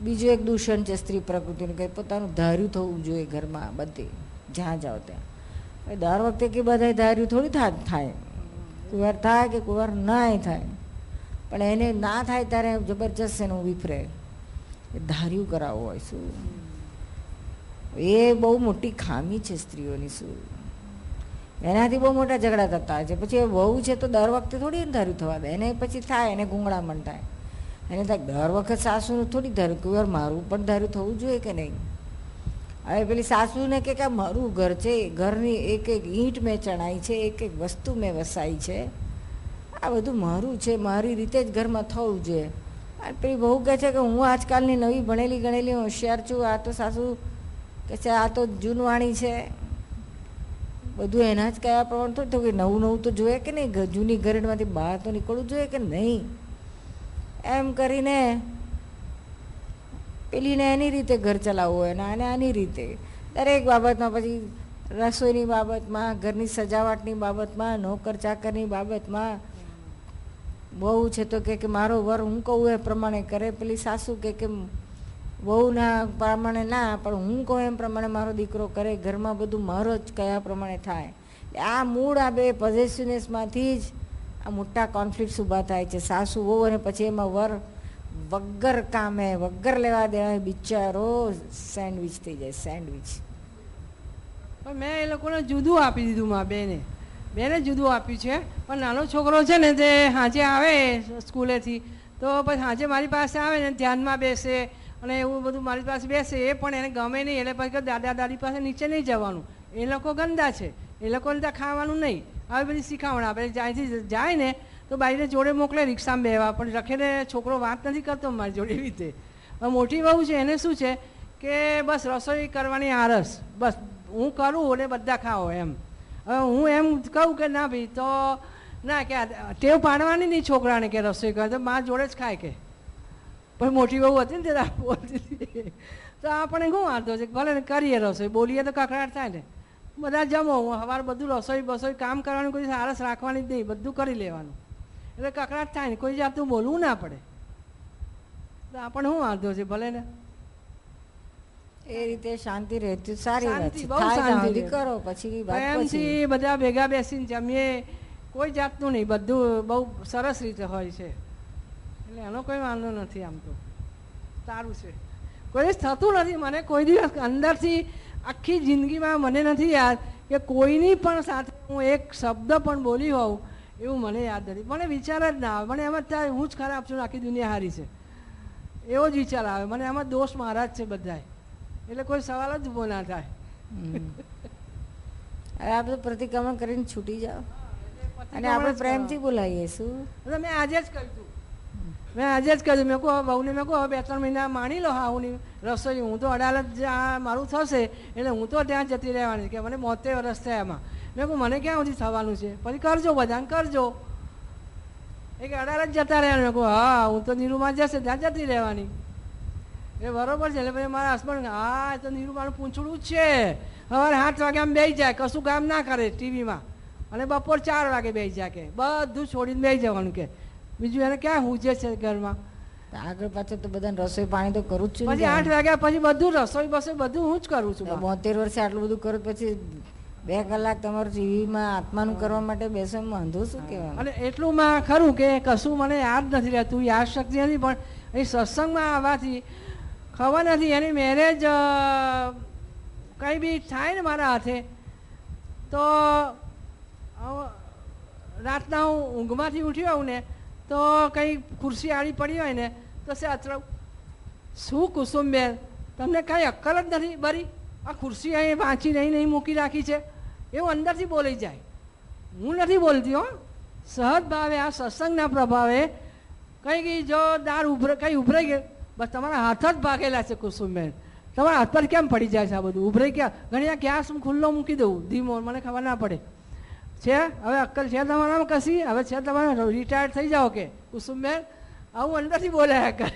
બીજું એક દૂષણ છે સ્ત્રી પ્રકૃતિનું કે પોતાનું ધાર્યું થવું જોઈએ ઘરમાં બધે જ્યાં જાઓ ત્યાં દર વખતે કે બધા ધાર્યું થોડી થાય કુંવર થાય કે કુંવર નાય થાય પણ એને ના થાય ત્યારે જબરજસ્ત એનું વિફરે ધાર્યું કરાવવું હોય શું એ બહુ મોટી ખામી છે સ્ત્રીઓની શું એનાથી બહુ મોટા ઝઘડા થતા છે પછી એ વહુ છે તો દર વખતે થોડી ધાર્યું થવા દે એને પછી થાય એને ગુંગળામણ થાય એને થાય દર વખત સાસુનું થોડી ધાર્યું કે મારું પણ ધાર્યું થવું જોઈએ કે નહીં હવે પેલી સાસુને કે મારું ઘર છે ઘરની એક એક ઈંટ મેં ચણાઈ છે એક એક વસ્તુ મેં વસાઈ છે આ બધું મારું છે મારી રીતે જ ઘરમાં થવું જોઈએ પેલી બહુ કહે છે કે હું આજકાલની નવી ભણેલી ગણેલી હોશિયાર છું આ તો સાસુ કે છે આ તો જૂનવાણી છે બધું એના જ કયા પ્રમાણ તો કે નવું નવું તો જોઈએ કે નહીં જૂની ઘરેડમાંથી બહાર તો નીકળવું જોઈએ કે નહીં એમ કરીને પેલીને એની રીતે ઘર ચલાવવું હોય અને આની રીતે દરેક બાબતમાં પછી રસોઈની બાબતમાં ઘરની સજાવટની બાબતમાં નોકર ચાકરની બાબતમાં બહુ છે તો કે મારો વર હું કહું એ પ્રમાણે કરે પેલી સાસુ કે કે વહુના પ્રમાણે ના પણ હું કહું એમ પ્રમાણે મારો દીકરો કરે ઘરમાં બધું મારો જ કયા પ્રમાણે થાય આ મૂળ આ બે પોઝિશનેસમાંથી જ આ મોટા કોન્ફ્લિક્ટ ઊભા થાય છે સાસુ વહુ અને પછી એમાં વર વગર કામે વગર લેવા દેવા બિચારો સેન્ડવિચ થઈ જાય સેન્ડવિચ પણ મેં એ લોકોને જુદું આપી દીધું મા બેને બેને જુદું આપ્યું છે પણ નાનો છોકરો છે ને તે સાંજે આવે સ્કૂલેથી તો પછી સાંજે મારી પાસે આવે ને ધ્યાનમાં બેસે અને એવું બધું મારી પાસે બેસે એ પણ એને ગમે નહીં એટલે પછી દાદા દાદી પાસે નીચે નહીં જવાનું એ લોકો ગંદા છે એ લોકોને ત્યાં ખાવાનું નહીં આવી બધી શીખામણ આપણે જ્યાંથી જાય ને તો બાઈને જોડે મોકલે રિક્ષામાં બેવા પણ રખેને છોકરો વાત નથી કરતો મારી જોડે એવી રીતે હવે મોટી બહુ છે એને શું છે કે બસ રસોઈ કરવાની આરસ બસ હું કરું એટલે બધા ખાઓ એમ હું એમ કહું કે ના ભાઈ તો ના કે ટેવ પાડવાની નહીં છોકરાને કે રસોઈ કરે તો મા જોડે જ ખાય કે પણ મોટી બહુ હતી ને તે બોલતી તો આપણે શું વાંધો છે ભલે કરીએ રસોઈ બોલીએ તો કકડાટ થાય ને બધા જમો હું સવારે બધું રસોઈ બસોઈ કામ કરવાનું કોઈ સારસ રાખવાની જ નહીં બધું કરી લેવાનું એટલે કકડાટ થાય ને કોઈ જાતનું બોલવું ના પડે તો આપણને શું વાંધો છે ભલે ને એ રીતે શાંતિ રહેતી સારી શાંતિ કરો પછી એમથી બધા ભેગા બેસીને જમીએ કોઈ જાતનું નહીં બધું બહુ સરસ રીતે હોય છે એટલે એનો કોઈ વાંધો નથી આમ તો સારું છે કોઈ થતું નથી મને કોઈ દિવસ અંદરથી આખી જિંદગીમાં મને નથી યાદ કે કોઈની પણ સાથે હું એક શબ્દ પણ બોલી હોઉં એવું મને યાદ નથી મને વિચાર જ ના આવે મને એમ જ થાય હું જ ખરાબ છું આખી દુનિયા હારી છે એવો જ વિચાર આવે મને એમાં દોષ મહારાજ છે બધાએ એટલે કોઈ સવાલ જ ઊભો ના થાય હવે આ બધું પ્રતિક્રમણ કરીને છૂટી જાઓ અને આપણે પ્રેમથી બોલાવીએ શું મેં આજે જ કહ્યું મેં આજે જ કહ્યું મેં કહું બહુને મેં કહું બે ત્રણ મહિના માણી લો હા હાઉની રસોઈ હું તો અડાલત જ્યાં મારું થશે એટલે હું તો ત્યાં જતી રહેવાની કે મને મોતેર વર્ષ થયા એમાં મેં કહું મને ક્યાં સુધી થવાનું છે પછી કરજો બધાને કરજો એક અડાલત જતા રહેવાનું મેં કહું હા હું તો નિરૂમાં જશે ત્યાં જતી રહેવાની એ બરોબર છે એટલે પછી મારા હસબન્ડ હા તો નીરુમાનું પૂંછડું જ છે સવારે આઠ વાગે આમ બેસી જાય કશું કામ ના કરે ટીવીમાં અને બપોર ચાર વાગે બેસી જાય કે બધું છોડીને બેસી જવાનું કે બીજું એને ક્યાં હુજે છે ઘરમાં આગળ પાછળ તો બધા રસોઈ પાણી તો કરું જ છું પછી આઠ વાગ્યા પછી બધું રસોઈ બસોઈ બધું હું જ કરું છું બોતેર વર્ષે આટલું બધું કરું પછી બે કલાક તમારું ટીવીમાં આત્માનું કરવા માટે બેસો વાંધો શું કહેવાય અને એટલું માં ખરું કે કશું મને યાદ નથી રહેતું યાદ શક્તિ નથી પણ એ સત્સંગમાં આવવાથી ખબર નથી એની મેરેજ કંઈ બી થાય ને મારા હાથે તો રાતના હું ઊંઘમાંથી ઉઠ્યો હોઉં ને તો કંઈ ખુરશી આડી પડી હોય ને તો સે અથડાવું શું કુસુમબેન તમને કાંઈ અક્કલ જ નથી બરી આ ખુરશી અહીં વાંચી નહીં નહીં મૂકી રાખી છે એવું અંદરથી બોલી જાય હું નથી બોલતી હો સહજ ભાવે આ સત્સંગના પ્રભાવે કંઈ કંઈ જો દાર ઉભરે કંઈ ઉભરાઈ ગયું બસ તમારા હાથ જ ભાગેલા છે કુસુમબેન તમારા હાથ પર કેમ પડી જાય છે આ બધું ઉભરે ક્યાં ઘણી ગેસ હું ખુલ્લો મૂકી દઉં ધીમો મને ખબર ના પડે છે હવે અક્કલ છે તમારામાં કશી હવે છે તમારે રિટાયર થઈ જાઓ કે કુસુમબેન આવું અંદરથી બોલાયા કરે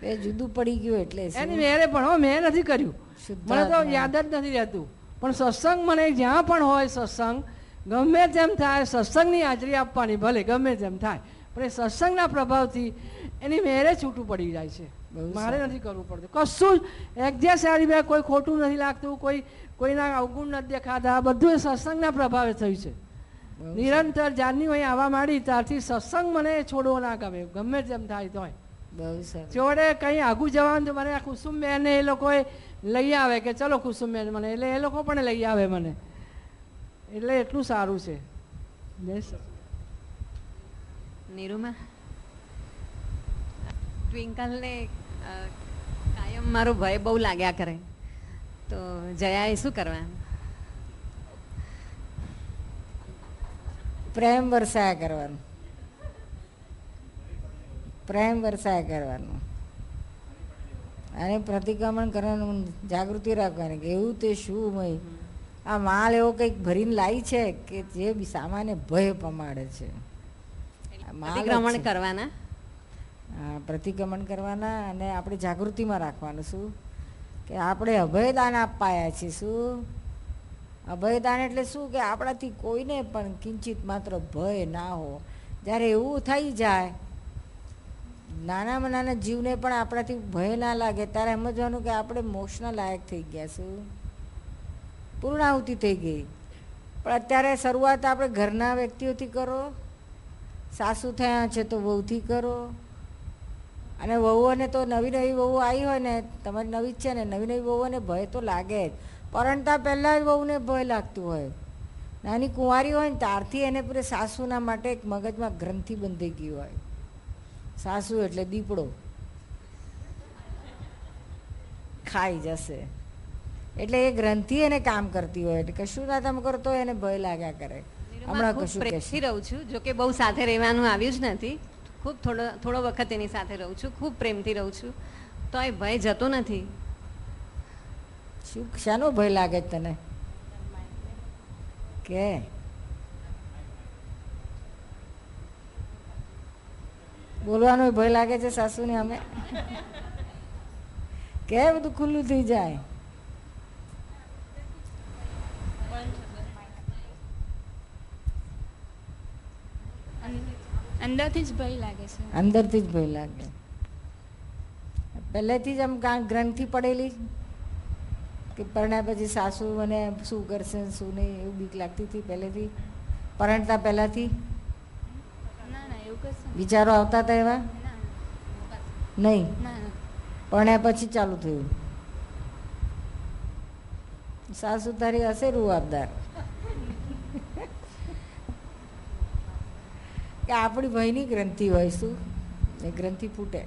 બે જુદું પડી ગયું એટલે એની મેરે પણ હો મેં નથી કર્યું મને તો યાદ જ નથી રહેતું પણ સત્સંગ મને જ્યાં પણ હોય સત્સંગ ગમે તેમ થાય સત્સંગની હાજરી આપવાની ભલે ગમે તેમ થાય પણ એ સત્સંગના પ્રભાવથી એની મેરે છૂટું પડી જાય છે મારે નથી કરવું પડતું કશું જ એક્ઝેક્ટ સારી બે કોઈ ખોટું નથી લાગતું કોઈ કોઈના અવગુણ નથી દેખાતા બધું સત્સંગના પ્રભાવે થયું છે નિરંતર જાનની અહીં આવવા માંડી ત્યારથી સત્સંગ મને છોડવો ના ગમે ગમે તેમ થાય તોય જોડે કંઈ આગું જવાનું તો મને આ કુસુમબેનને એ લોકોએ લઈ આવે કે ચલો કુસુમબેન મને એટલે એ લોકો પણ લઈ આવે મને એટલે એટલું સારું છે નીરુમાં ટ્વિંકલને કાયમ મારો ભય બહુ લાગ્યા કરે તો જયાએ શું કરવા પ્રેમ વરસાયા કરવાનું પ્રેમ વરસાયા કરવાનું અને પ્રતિક્રમણ કરવાનું જાગૃતિ રાખવાની કે એવું તે શું મય આ માલ એવો કંઈક ભરીને લાવી છે કે જે સામાન્ય ભય પમાડે છે પ્રતિક્રમણ કરવાના પ્રતિક્રમણ કરવાના અને આપણે જાગૃતિમાં રાખવાનું શું કે આપણે અભયદાન આપાયા છીએ શું અભયદાન એટલે શું કે આપણાથી કોઈને પણ કિંચિત માત્ર ભય ના હો જ્યારે એવું થઈ જાય નાનામાં નાના જીવને પણ આપણાથી ભય ના લાગે ત્યારે સમજવાનું કે આપણે મોક્ષના લાયક થઈ ગયા શું પૂર્ણાહુતિ થઈ ગઈ પણ અત્યારે શરૂઆત આપણે ઘરના વ્યક્તિઓથી કરો સાસુ થયા છે તો વહુથી કરો અને વહુઓને તો નવી નવી વહુ આવી હોય ને તમારી નવી જ છે ને નવી નવી વહુઓને ભય તો લાગે જ પરણતા પહેલાં જ વહુને ભય લાગતું હોય નાની કુંવારી હોય ને ત્યારથી એને પૂરે સાસુના માટે એક મગજમાં ગ્રંથિ બંધાઈ ગઈ હોય સાસુ એટલે દીપડો ખાઈ જશે એટલે એ ગ્રંથિ એને કામ કરતી હોય એટલે કશું ના તમે કરતો એને ભય લાગ્યા કરે હમણાં કશું રહું છું જોકે બહુ સાથે રહેવાનું આવ્યું જ નથી ખૂબ થોડો થોડો વખત એની સાથે રહું છું ખૂબ પ્રેમથી રહું છું તો એ ભય જતો નથી શું શાનો ભય લાગે તને કે બોલવાનો ભય લાગે છે સાસુ ને અમે કે બધું ખુલ્લું થઈ જાય અંદરથી જ ભય લાગે છે અંદરથી જ ભય લાગે પહેલેથી જ આમ ગ્રંથિ પડેલી કે પરણ્યા પછી સાસુ મને શું કરશે શું નહીં એવું બીક લાગતી હતી પહેલેથી પરણતા પહેલાંથી વિચારો આવતા હતા એવા નહીં પરણ્યા પછી ચાલુ થયું સાસુ તારી હશે રૂવાબદાર કે આપણી ભયની ગ્રંથિ હોય શું એ ગ્રંથિ ફૂટે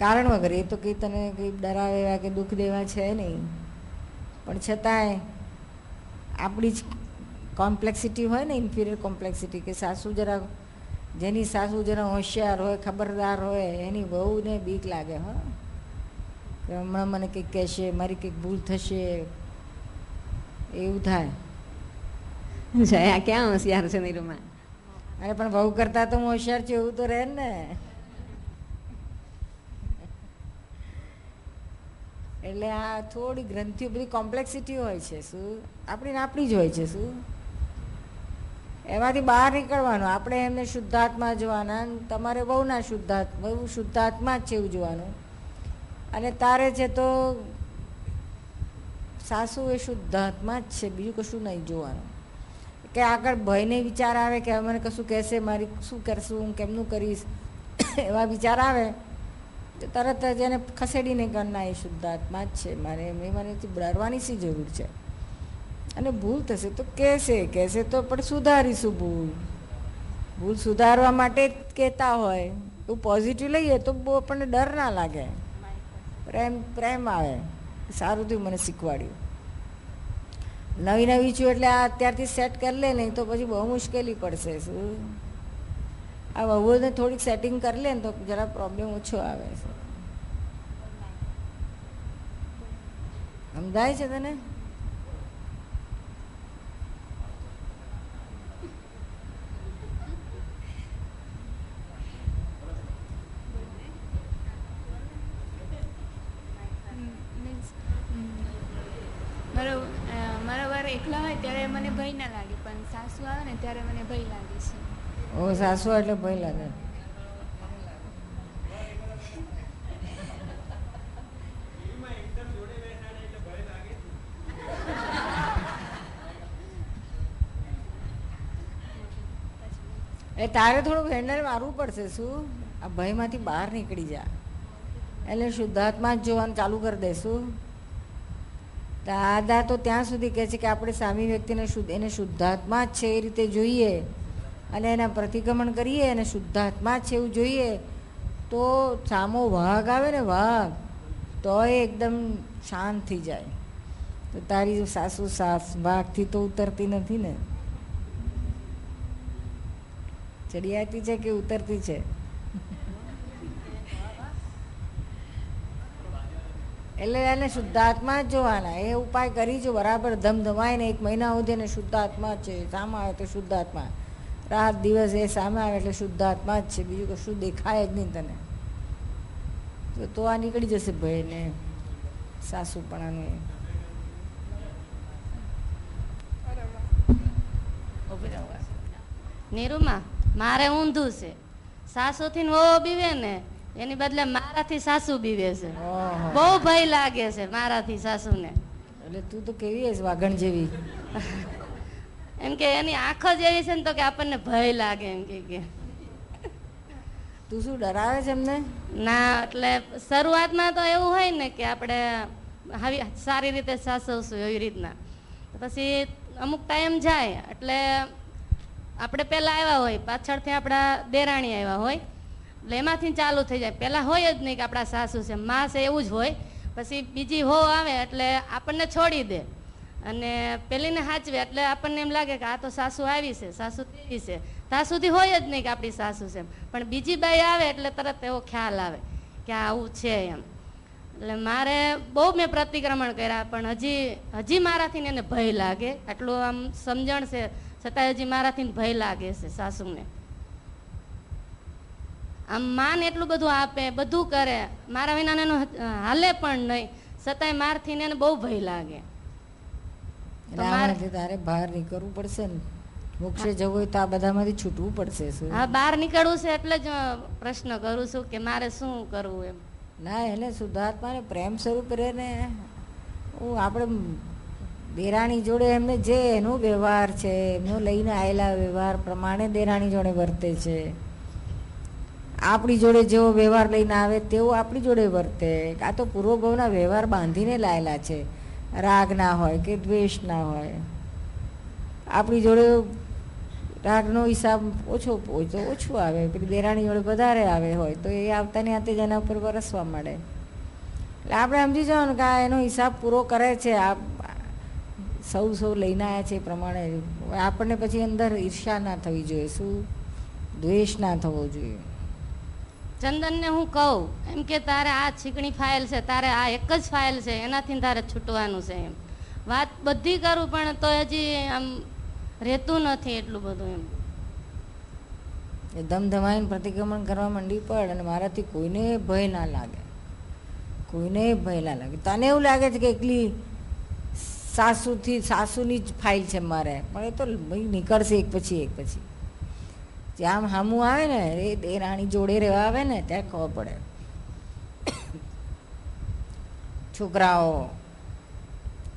કારણ વગર એ તો કંઈ તને કંઈ ડરાવે એવા કે દુઃખ દેવા છે નહીં પણ છતાંય આપણી જ કોમ્પ્લેક્સિટી હોય ને ઇન્ફિરિયર કોમ્પ્લેક્સિટી કે સાસુ જરા જેની સાસુ જરા હોશિયાર હોય ખબરદાર હોય એની બહુને બીક લાગે હો કે હમણાં મને કંઈક કહેશે મારી કંઈક ભૂલ થશે એવું થાય જયા ક્યાં હોશિયાર છે નીરુમાં અરે પણ બહુ કરતા તો હું હોશિયાર છું એવું તો રહે ને એટલે આ થોડી ગ્રંથિઓ બધી કોમ્પ્લેક્સિટી હોય છે શું આપણી આપણી જ હોય છે શું એમાંથી બહાર નીકળવાનું આપણે એમને શુદ્ધાત્મા જોવાના તમારે બહુ ના શુદ્ધાત્મા બહુ શુદ્ધાત્મા જ છે એવું જોવાનું અને તારે છે તો સાસુ એ શુદ્ધાત્મા જ છે બીજું કશું નહીં જોવાનું કે આગળ ભયને વિચાર આવે કે મને કશું કહેશે મારી શું કરશું હું કેમનું કરીશ એવા વિચાર આવે તો તરત જ એને ખસેડીને ગણના એ શુદ્ધાત્મા જ છે મારે એ મને ડરવાની શી જરૂર છે અને ભૂલ થશે તો કહેશે કહેશે તો પણ સુધારીશું ભૂલ ભૂલ સુધારવા માટે જ કહેતા હોય એવું પોઝિટિવ લઈએ તો બહુ આપણને ડર ના લાગે પ્રેમ પ્રેમ આવે સારું થયું મને શીખવાડ્યું નવી નવી છું એટલે આ અત્યારથી સેટ કરી લે નહીં તો પછી બહુ મુશ્કેલી પડશે શું આ વહુઓને થોડીક સેટિંગ કરી લે ને તો જરા પ્રોબ્લેમ ઓછો આવે છે સમજાય છે તને બરાબર એકલા હોય ત્યારે મને ભય ના લાગે પણ સાસુ આવે ને ત્યારે મને ભય લાગે છે ઓ સાસુ એટલે ભય લાગે એ તારે થોડુંક હેન્ડલ મારવું પડશે શું આ ભયમાંથી બહાર નીકળી જા એટલે શુદ્ધાત્મા જ જોવાનું ચાલુ કરી દેશું દાદા તો ત્યાં સુધી કહે છે કે આપણે સામી વ્યક્તિને શુદ્ધ એને શુદ્ધાત્મા જ છે એ રીતે જોઈએ અને એના પ્રતિક્રમણ કરીએ અને શુદ્ધાત્મા જ છે એવું જોઈએ તો સામો વાઘ આવે ને વાઘ તો એ એકદમ શાંત થઈ જાય તો તારી સાસુ સાસ વાઘથી તો ઉતરતી નથી ને ચડિયાતી છે કે ઉતરતી છે એટલે એને શુદ્ધાત્મા જ જોવાના એ ઉપાય કરી જો બરાબર ધમધમાઈને એક મહિના સુધી એને શુદ્ધાત્મા જ છે સામે આવે તો શુદ્ધાત્મા રાત દિવસ એ સામે આવે એટલે શુદ્ધાત્મા જ છે બીજું કશું દેખાય જ નહીં તને તો તો આ નીકળી જશે ભયને સાસુપણાનું એ નીરુમાં મારે ઊંધું છે સાસુથી ઓ બીવે ને એની બદલે મારાથી સાસુ બીવે છે બહુ ભય લાગે છે મારાથી સાસુને એટલે તું તો કેવી છે વાઘણ જેવી એમ કે એની આંખો જેવી છે ને તો કે આપણને ભય લાગે એમ કે તું શું ડરાવે છે એમને ના એટલે શરૂઆતમાં તો એવું હોય ને કે આપણે આવી સારી રીતે સાસવશું એવી રીતના પછી અમુક ટાઈમ જાય એટલે આપણે પહેલાં આવ્યા હોય પાછળથી આપણા દેરાણી આવ્યા હોય એટલે એમાંથી ચાલુ થઈ જાય પહેલાં હોય જ નહીં કે આપણા સાસુ છે મા છે એવું જ હોય પછી બીજી હો આવે એટલે આપણને છોડી દે અને પેલીને સાચવે એટલે આપણને એમ લાગે કે આ તો સાસુ આવી છે સાસુ તેવી છે ત્યાં સુધી હોય જ નહીં કે આપણી સાસુ છે પણ બીજી બાઈ આવે એટલે તરત એવો ખ્યાલ આવે કે આવું છે એમ એટલે મારે બહુ મેં પ્રતિક્રમણ કર્યા પણ હજી હજી મારાથી એને ભય લાગે આટલું આમ સમજણ છે છતાં હજી મારાથી ભય લાગે છે સાસુને આમ માન એટલું બધું આપે બધું કરે મારા વિનાને એનો હાલે પણ નહીં છતાંય મારથી ને બહુ ભય લાગે તારે બહાર નીકળવું પડશે ને મોક્ષે જવું હોય તો આ બધામાંથી છૂટવું પડશે શું હા બહાર નીકળવું છે એટલે જ પ્રશ્ન કરું છું કે મારે શું કરવું એમ ના એને શુદ્ધાત્માને પ્રેમ સ્વરૂપ રહે ને હું આપણે દેરાણી જોડે એમને જે એનો વ્યવહાર છે એમનો લઈને આવેલા વ્યવહાર પ્રમાણે દેરાણી જોડે વર્તે છે આપણી જોડે જેવો વ્યવહાર લઈને આવે તેવો આપણી જોડે વર્તે આ તો પૂર્વભવના વ્યવહાર બાંધીને લાયેલા છે રાગ ના હોય કે દ્વેષ ના હોય આપણી જોડે રાગનો હિસાબ ઓછો હોય તો ઓછું આવે પછી દેરાણી જોડે વધારે આવે હોય તો એ આવતાની આતે જ એના ઉપર વરસવા મળે એટલે આપણે સમજી જવાનું કે આ એનો હિસાબ પૂરો કરે છે આ સૌ સૌ લઈને આવ્યા છે એ પ્રમાણે આપણને પછી અંદર ઈર્ષ્યા ના થવી જોઈએ શું દ્વેષ ના થવો જોઈએ ચંદનને હું કહું એમ કે તારે આ છીકણી ફાઇલ છે તારે આ એક જ ફાઇલ છે એનાથી તારે છૂટવાનું છે એમ વાત બધી કરું પણ તો હજી આમ રહેતું નથી એટલું બધું એમ એ ધમધમાઈને પ્રતિક્રમણ કરવા માંડી પડ અને મારાથી કોઈને ભય ના લાગે કોઈને ભય ના લાગે તને એવું લાગે છે કે એકલી સાસુથી સાસુની જ ફાઇલ છે મારે પણ એ તો નીકળશે એક પછી એક પછી જ્યાં હામું આવે ને એ એ રાણી જોડે રહેવા આવે ને ત્યાં ખબર પડે છોકરાઓ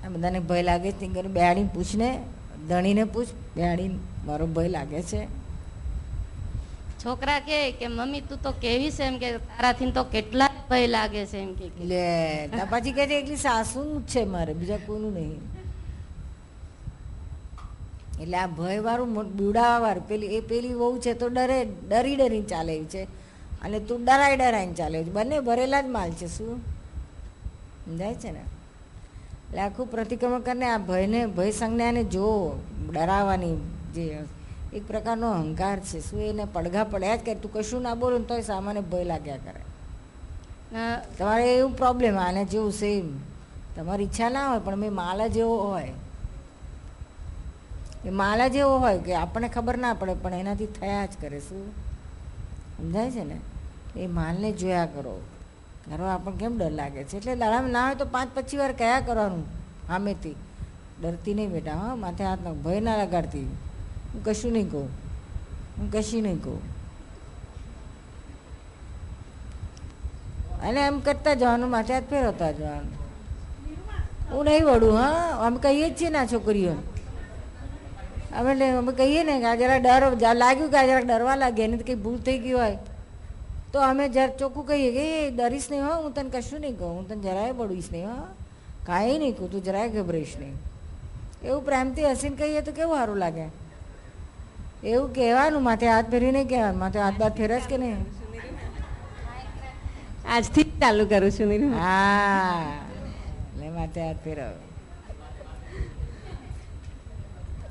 આ બધાને ભય લાગે છે બેડી પૂછને ધણીને પૂછ બેડી મારો ભય લાગે છે છોકરા કે કે મમ્મી તું તો કેવી છે એમ કે તારાથી તો કેટલા ભય લાગે છે એમ કે લે પછી કે છે એટલી સાસુ છે મારે બીજા કોનું નહીં એટલે આ ભયવાળું બીડાવાળું પેલી એ પેલી વહુ છે તો ડરે ડરી ડરી ચાલે છે અને તું ડરાઈ ડરાઈને ચાલે છે બંને ભરેલા જ માલ છે શું સમજાય છે ને એટલે આખું પ્રતિક્રમણ કરીને આ ભયને ભય સંજ્ઞાને જો ડરાવાની જે એક પ્રકારનો અહંકાર છે શું એને પડઘા પડ્યા જ કે તું કશું ના બોલું ને તોય સામાન્ય ભય લાગ્યા કરે તમારે એવું પ્રોબ્લેમ આને જેવું સેમ તમારી ઈચ્છા ના હોય પણ મેં માલા જેવો હોય એ માલા જેવો હોય કે આપણને ખબર ના પડે પણ એનાથી થયા જ કરે શું સમજાય છે ને એ માલને જોયા કરો ઘરો આપણને કેમ ડર લાગે છે એટલે લડામ ના હોય તો પાંચ પછી વાર કયા કરવાનું સામેથી ડરતી નહીં બેટા હા માથે હાથ ના ભય ના લગાડતી હું કશું નહીં કહું હું કશું નહીં કહું અને એમ કરતા જવાનું માથે હાથ ફેરવતા જવાનું હું નહીં વળું હા આમ કહીએ જ છીએ ના છોકરીઓને અમે અમે કહીએ ને કે જરા ડર લાગ્યું કે આ જરાક ડરવા લાગે એને કંઈ ભૂલ થઈ ગઈ હોય તો અમે જરા ચોખ્ખું કહીએ કે એ ડરીશ નહીં હોય હું તને કશું નહીં કહું હું તને જરાય બળવીશ નહીં હા કાંઈ નહીં કહું તું જરાય ગભરાઈશ નહીં એવું પ્રેમથી હસીને કહીએ તો કેવું સારું લાગે એવું કહેવાનું માથે હાથ ફેરીને કહેવાનું માથે હાથ બાથ ફેરસ કે નહીં આજથી ચાલુ કરું છું હા એટલે માથે હાથ ફેરવ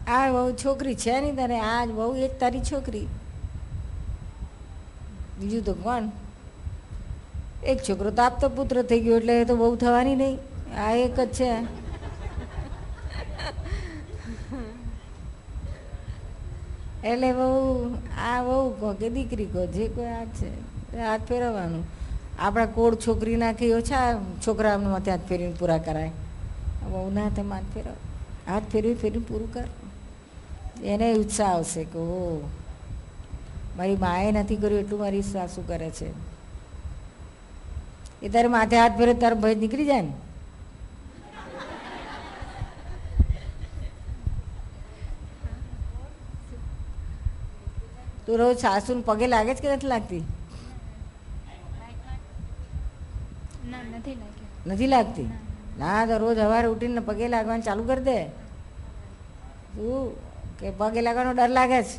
આ બહુ છોકરી છે નહીં તને આ બહુ એક તારી છોકરી બીજું તો કોણ એક છોકરો તો આપતો પુત્ર થઈ ગયો એટલે એ તો બહુ થવાની નહીં આ એક જ છે એટલે બહુ આ બહુ કહો કે દીકરી કહો જે કોઈ આ છે હાથ ફેરવવાનું આપણા કોળ છોકરી નાખી ઓછા છોકરા માથે હાથ ફેરવીને પૂરા કરાય બહુ ના તમે હાથ ફેરવ હાથ ફેરવી ફેરવી પૂરું કર એને ઉત્સાહ આવશે કે ઓ મારી માએ નથી કર્યું એટલું મારી સાસુ કરે છે એ તારે માથે હાથ ફેરે તારો ભય નીકળી જાય ને તું રોજ સાસુ પગે લાગે છે કે નથી લાગતી નથી લાગતી ના તો રોજ સવારે ઉઠીને પગે લાગવાનું ચાલુ કરી દે તું કે પગે લાગવાનો ડર લાગે છે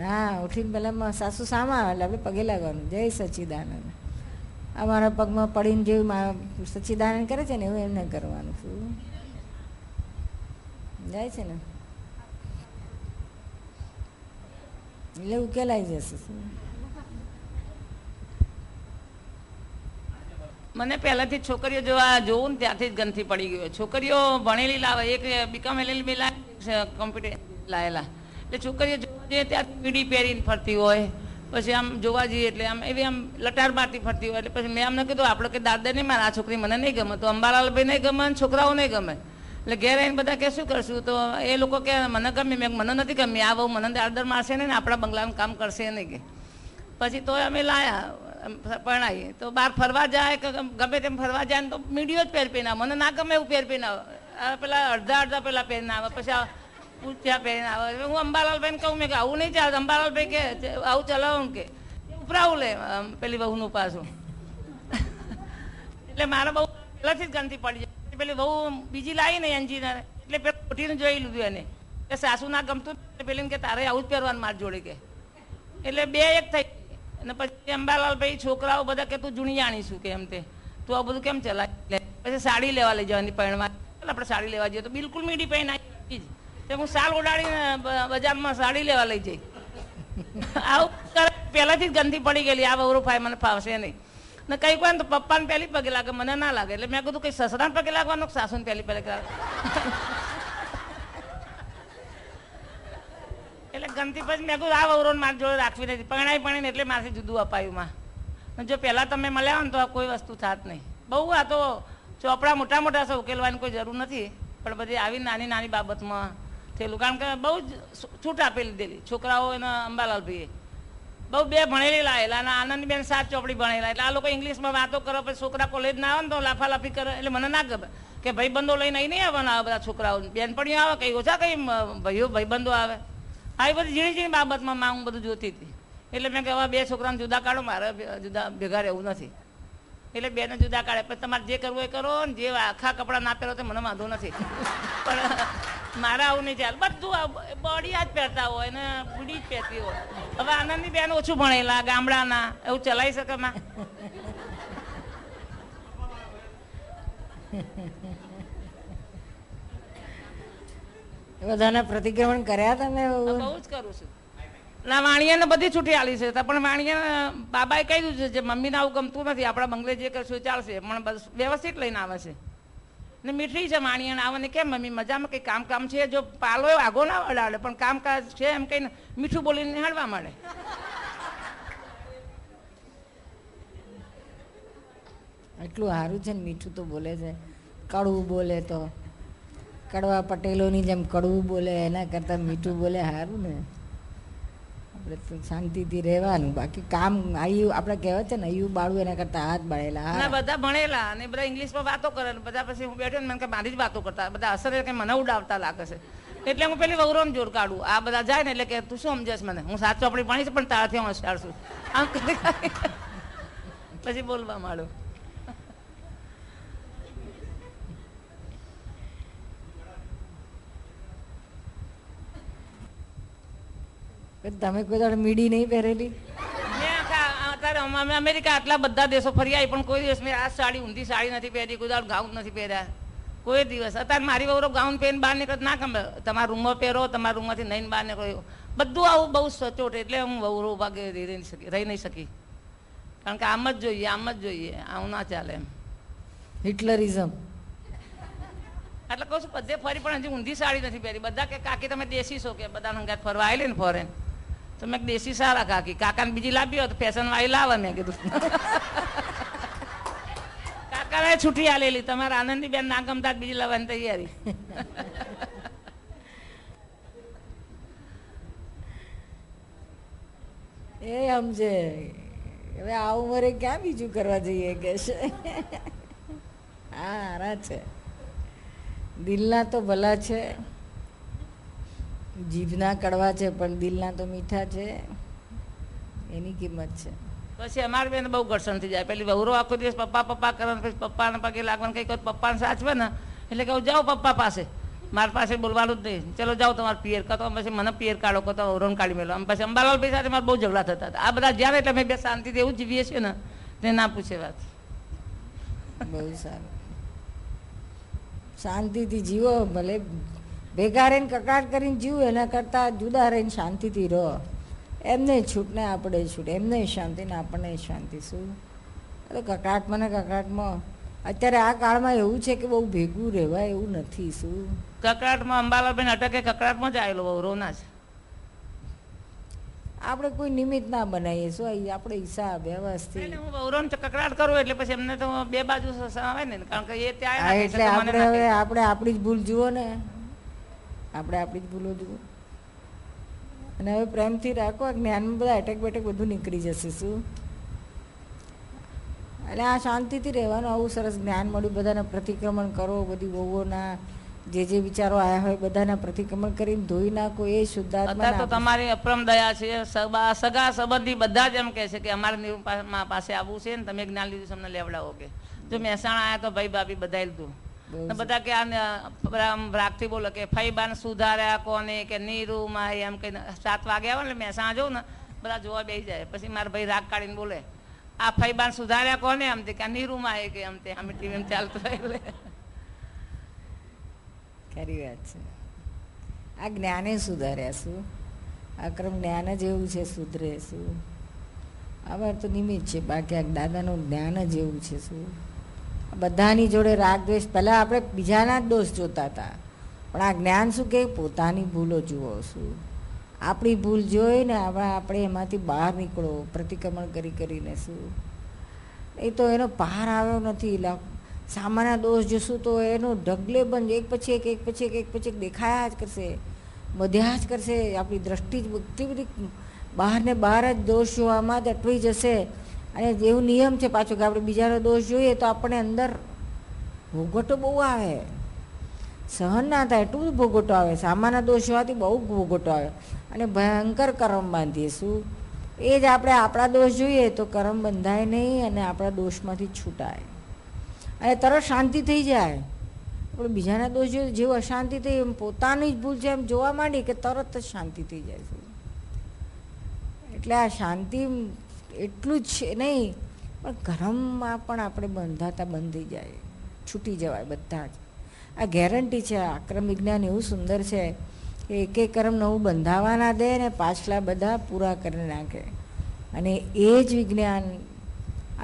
ના ઉઠીને પહેલાં સાસુ સામા આવે એટલે પગે લાગવાનું જય સચ્ચિદાનંદ અમારા પગમાં પડીને જેવું સચ્ચિદાનંદ કરે છે ને એવું એમને કરવાનું શું જાય છે ને એટલે ઉકેલાઈ જશે શું મને જ છોકરીઓ જોવા જોવું ને ત્યાંથી જ ગંથી પડી ગયો છોકરીઓ ભણેલી લાવે એક બીકોમ એલએલબી બી લાવે કોમ્પ્યુટર લાયેલા એટલે છોકરીઓ જોવા જઈએ ત્યાં પીડી પહેરીને ફરતી હોય પછી આમ જોવા જઈએ એટલે આમ એવી આમ લટાર મારતી ફરતી હોય એટલે પછી મેં આમને કીધું આપણે કે દાદા નહીં મારા આ છોકરી મને નહીં ગમે તો અંબાલાલભાઈ નહીં ગમે અને છોકરાઓ નહીં ગમે એટલે ઘેર આવીને બધા કે શું કરશું તો એ લોકો કે મને ગમે મેં મને નથી ગમી આ બહુ મને દાદર મારશે ને આપણા બંગલાનું કામ કરશે નહીં કે પછી તો અમે લાયા પરણાવીએ તો બહાર ફરવા જાય કે ગમે તેમ ફરવા જાય ને તો મીડિયો જ પહેર પહેરાવે મને ના ગમે એવું પહેર પહેરાવે પેલા અડધા અડધા પેલા પહેરના આવે પછી પૂછ્યા પહેરીને આવે હું અંબાલાલભાઈને કહું મેં કે આવું નહીં ચાલે અંબાલાલભાઈ કે આવું ચલાવું કે ઉપરાવું લે પેલી વહુનું પાછું એટલે મારે બહુ પહેલાંથી જ ગંદી પડી જાય પેલી બહુ બીજી લાવી ને એન્જિનિયર એટલે પેલા ખોટીને જોઈ લીધું એને એટલે સાસુ ના ગમતું પેલી કે તારે આવું જ પહેરવાનું મારી જોડે કે એટલે બે એક થઈ અને પછી અંબાલાલભાઈ છોકરાઓ બધા કે તું જૂની જાણીશું કે એમ તે તું આ બધું કેમ ચલાવી પછી સાડી લેવા લઈ જવાની પહેણવા આપણે સાડી લેવા જઈએ તો બિલકુલ મીડી પહેણ આવી જ તે હું સાલ ઉડાડીને બજારમાં સાડી લેવા લઈ જઈ આવું કરે પહેલાંથી જ ગંદી પડી ગયેલી આ વવરો ફાય મને ફાવશે નહીં ને કઈ કોઈ તો પપ્પાને પહેલી પગે લાગે મને ના લાગે એટલે મેં કીધું કઈ સસરાને પગે લાગવાનું સાસુને પહેલી પગે લાગે એટલે ગમતી પછી મેં કહું આ વવરોને મારી જોડે રાખવી નથી પરણાઈ પરણીને એટલે મારાથી જુદું અપાયું માં જો પહેલાં તમે મળ્યા ને તો આ કોઈ વસ્તુ થાત નહીં બહુ આ તો ચોપડા મોટા મોટા છે ઉકેલવાની કોઈ જરૂર નથી પણ બધી આવી નાની નાની બાબતમાં થયેલું કારણ કે બહુ જ છૂટ આપેલી દીધી છોકરાઓ એના અંબાલાલભાઈએ બહુ બે ભણેલી લાયેલા અને આનંદબેન સાત ચોપડી ભણેલા એટલે આ લોકો ઇંગ્લિશમાં વાતો કરો પછી છોકરા કોલેજ ના આવે ને તો લાફાલાફી કરે એટલે મને ના ગમે કે ભાઈબંધો લઈને અહીં નહીં આવવાના આવે બધા છોકરાઓ બેનપણીઓ આવે કંઈ ઓછા કંઈ ભાઈઓ ભાઈબંધો આવે આવી બધી ઝીણી ઝીણી બાબતમાં માં હું બધું જોતી હતી એટલે મેં કહેવા બે છોકરાને જુદા કાઢો મારે જુદા ભેગા રહેવું નથી એટલે બેને જુદા કાઢે પણ તમારે જે કરવું એ કરો ને જે આખા કપડાં ના પહેરો તો મને વાંધો નથી પણ મારા આવું નહીં ચાલે બધું બોડિયા જ પહેરતા હોય ને પૂડી જ પહેરતી હોય હવે આનંદની બેન ઓછું ભણેલા ગામડાના એવું ચલાવી શકે માં બધાને પ્રતિક્રમણ કર્યા તમે બહુ જ કરું છું ના વાણિયાને બધી છૂટી આલી છે પણ વાણિયા બાબાએ કહી દીધું છે જે મમ્મીને આવું ગમતું નથી આપણા બંગલે જે કરશું ચાલશે પણ વ્યવસ્થિત લઈને આવે છે ને મીઠી છે વાણિયાને આવે ને કેમ મમ્મી મજામાં કંઈ કામ કામ છે જો પાલો આગો ના અડાડે પણ કામકાજ છે એમ કહીને મીઠું બોલીને નિહાળવા મળે એટલું સારું છે ને મીઠું તો બોલે છે કડવું બોલે તો કડવા પટેલોની જેમ કડવું બોલે એના કરતાં મીઠું બોલે સારું ને આપણે તો શાંતિથી રહેવાનું બાકી કામ આયુ આપણે કહેવાય છે ને આયુ બાળું એના કરતાં હાથ બાળેલા હા બધા ભણેલા અને બધા ઇંગ્લિશમાં વાતો કરે ને બધા પછી હું બેઠો ને મને કે મારી જ વાતો કરતા બધા અસર કે મને ઉડાવતા લાગે છે એટલે હું પેલી વહુરોમ જોર કાઢું આ બધા જાય ને એટલે કે તું શું સમજે મને હું સાચો આપણી પાણી છે પણ તારાથી હું અસાડશું આમ કરી પછી બોલવા માંડું તમે કોઈ દાડે મીડી નહીં પહેરેલી અમેરિકા આટલા બધા દેશો ફરી આવી પણ કોઈ દિવસ મેં આ સાડી ઊંધી સાડી નથી પહેરી કોઈ દાડો ગાઉન નથી પહેર્યા કોઈ દિવસ અત્યારે મારી વહુ ગાઉન પહેરીને બહાર નીકળ ના ગમે તમારા રૂમમાં પહેરો તમારા રૂમમાંથી નહીં બહાર નીકળ્યો બધું આવું બહુ સચોટ એટલે હું વહુ ભાગે રહી નહીં શકી રહી નહીં શકી કારણ કે આમ જ જોઈએ આમ જ જોઈએ આવું ના ચાલે એમ હિટલરિઝમ એટલે કહું છું બધે ફરી પણ હજી ઊંધી સાડી નથી પહેરી બધા કે કાકી તમે દેશી છો કે બધા હંગાત ફરવા આવેલી ને ફોરેન તો મેં દેશી સારા કાકી કાકા ને બીજી લાવ્યો તો ફેશન વાળી લાવે મેં કીધું કાકાને છૂટી આલેલી તમારા આનંદી બેન ના ગમતા બીજી લાવવાની તૈયારી એ સમજે હવે આ ઉંમરે ક્યાં બીજું કરવા જઈએ કે છે હા હારા છે દિલના તો ભલા છે જીભના કડવા છે પણ દિલના તો મીઠા છે એની કિંમત છે પછી અમારે બેન બહુ ઘર્ષણ થઈ જાય પેલી વહુરો આખો દિવસ પપ્પા પપ્પા કરે પછી પપ્પાને પગે લાગવાનું કંઈક પપ્પાને સાચવે ને એટલે કહું જાઓ પપ્પા પાસે મારી પાસે બોલવાનું જ નહીં ચલો જાઓ તમારે પિયર કહો પછી મને પિયર કાઢો કહો તો વહુરોને કાઢી મેળો આમ પછી અંબાલાલ ભાઈ સાથે મારે બહુ ઝઘડા થતા હતા આ બધા જ્યારે તમે અમે બે શાંતિથી એવું જીવીએ છીએ ને તે ના પૂછે વાત બહુ સારું શાંતિથી જીવો ભલે ભેગા રહીને કકાટ કરીને જીવ એના કરતાં જુદા રહીને શાંતિથી રહો એમને છૂટ આપણે છૂટ એમને શાંતિ ને આપણને શાંતિ શું એટલે કકાટ મને કકાટમાં અત્યારે આ કાળમાં એવું છે કે બહુ ભેગું રહેવાય એવું નથી શું કકડાટમાં અંબાલાબેન અટકે કકડાટમાં જ આવેલો બહુ રોના છે આપણે કોઈ નિમિત્ત ના બનાવીએ શું આપણે હિસાબ વ્યવસ્થિત હું બહુરોન કકડાટ કરું એટલે પછી એમને તો બે બાજુ આવે ને કારણ કે એ ત્યાં એટલે આપણે હવે આપણે આપણી જ ભૂલ જુઓ ને આપણે આપણી જ ભૂલો જુઓ અને હવે પ્રેમથી રાખો જ્ઞાનમાં બધા એટેક બેટેક બધું નીકળી જશે શું એટલે આ શાંતિથી રહેવાનું આવું સરસ જ્ઞાન મળ્યું બધાને પ્રતિક્રમણ કરો બધી વહુઓના જે જે વિચારો આવ્યા હોય બધાના પ્રતિક્રમણ કરીને ધોઈ નાખો એ શુદ્ધાત્મા તો તમારી અપ્રમ દયા છે સગા સંબંધી બધા જ એમ કહે છે કે અમારે નિરૂપા પાસે આવવું છે ને તમે જ્ઞાન લીધું તમને લેવડાવો કે જો મહેસાણા આવ્યા તો ભાઈ ભાભી બધાઈ લીધું બધા કે આમ રાખતી બોલો કે ફઈબાન સુધાર્યા કોને કે નીરુ માહી એમ કહીને સાત વાગે આવે ને મેં સાંજ ને બધા જોવા બેસી જાય પછી મારા ભાઈ રાગ કાઢીને બોલે આ ફઈબાન સુધાર્યા કોને એમ કે નીરુ માહી કે એમ તે અમે ટીવી ચાલતું એટલે ખરી વાત છે આ જ્ઞાને સુધાર્યા શું અક્રમ જ્ઞાન જ એવું છે સુધરે શું આવા તો નિમિત્ત છે બાકી આ દાદાનું જ્ઞાન જ એવું છે શું બધાની જોડે રાગ દ્વેષ પહેલાં આપણે બીજાના જ દોષ જોતા હતા પણ આ જ્ઞાન શું કે પોતાની ભૂલો જુઓ શું આપણી ભૂલ જોઈને આપણે આપણે એમાંથી બહાર નીકળો પ્રતિક્રમણ કરી કરીને શું એ તો એનો પાર આવ્યો નથી સામાન્ય દોષ જોશું તો એનો ઢગલે બંધ એક પછી એક એક પછી એક એક પછી એક દેખાયા જ કરશે બધ્યા જ કરશે આપણી દ્રષ્ટિ જ બધી બધી બહારને બહાર જ દોષ જોવામાં જ અટવી જશે અને એવું નિયમ છે પાછો કે આપણે બીજાનો દોષ જોઈએ તો આપણે અંદર ભોગવટો બહુ આવે સહન ના થાય એટલું જ ભોગવટો આવે સામાના દોષ હોવાથી બહુ ભોગવટો આવે અને ભયંકર કર્મ બાંધીએ શું એ જ આપણે આપણા દોષ જોઈએ તો કર્મ બંધાય નહીં અને આપણા દોષમાંથી છૂટાય અને તરત શાંતિ થઈ જાય પણ બીજાના દોષ જોઈએ જેવું અશાંતિ થઈ એમ પોતાની જ ભૂલ છે એમ જોવા માંડી કે તરત જ શાંતિ થઈ જાય એટલે આ શાંતિ એટલું જ છે નહીં પણ ગરમમાં પણ આપણે બંધાતા બંધી જાય છૂટી જવાય બધા જ આ ગેરંટી છે આક્રમ વિજ્ઞાન એવું સુંદર છે કે એક એક કર્મ નવું બંધાવાના ના દે ને પાછલા બધા પૂરા કરી નાખે અને એ જ વિજ્ઞાન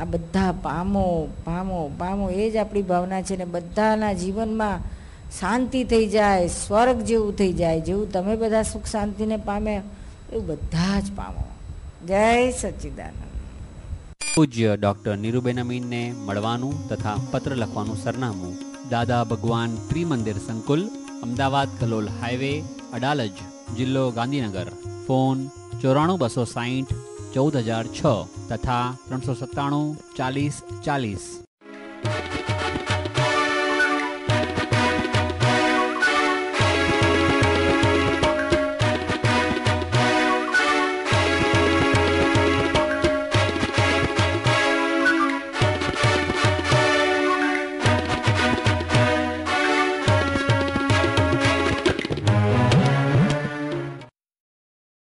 આ બધા પામો પામો પામો એ જ આપણી ભાવના છે ને બધાના જીવનમાં શાંતિ થઈ જાય સ્વર્ગ જેવું થઈ જાય જેવું તમે બધા સુખ શાંતિને પામે એવું બધા જ પામો જય સચ્ચિદાનંદ પૂજ્ય ડોક્ટર નીરુબેન અમીનને મળવાનું તથા પત્ર લખવાનું સરનામું દાદા ભગવાન ત્રિમંદિર સંકુલ અમદાવાદ કલોલ હાઈવે અડાલજ જિલ્લો ગાંધીનગર ફોન ચોરાણું બસો સાહીઠ ચૌદ હજાર છ તથા ત્રણસો સત્તાણું ચાલીસ ચાલીસ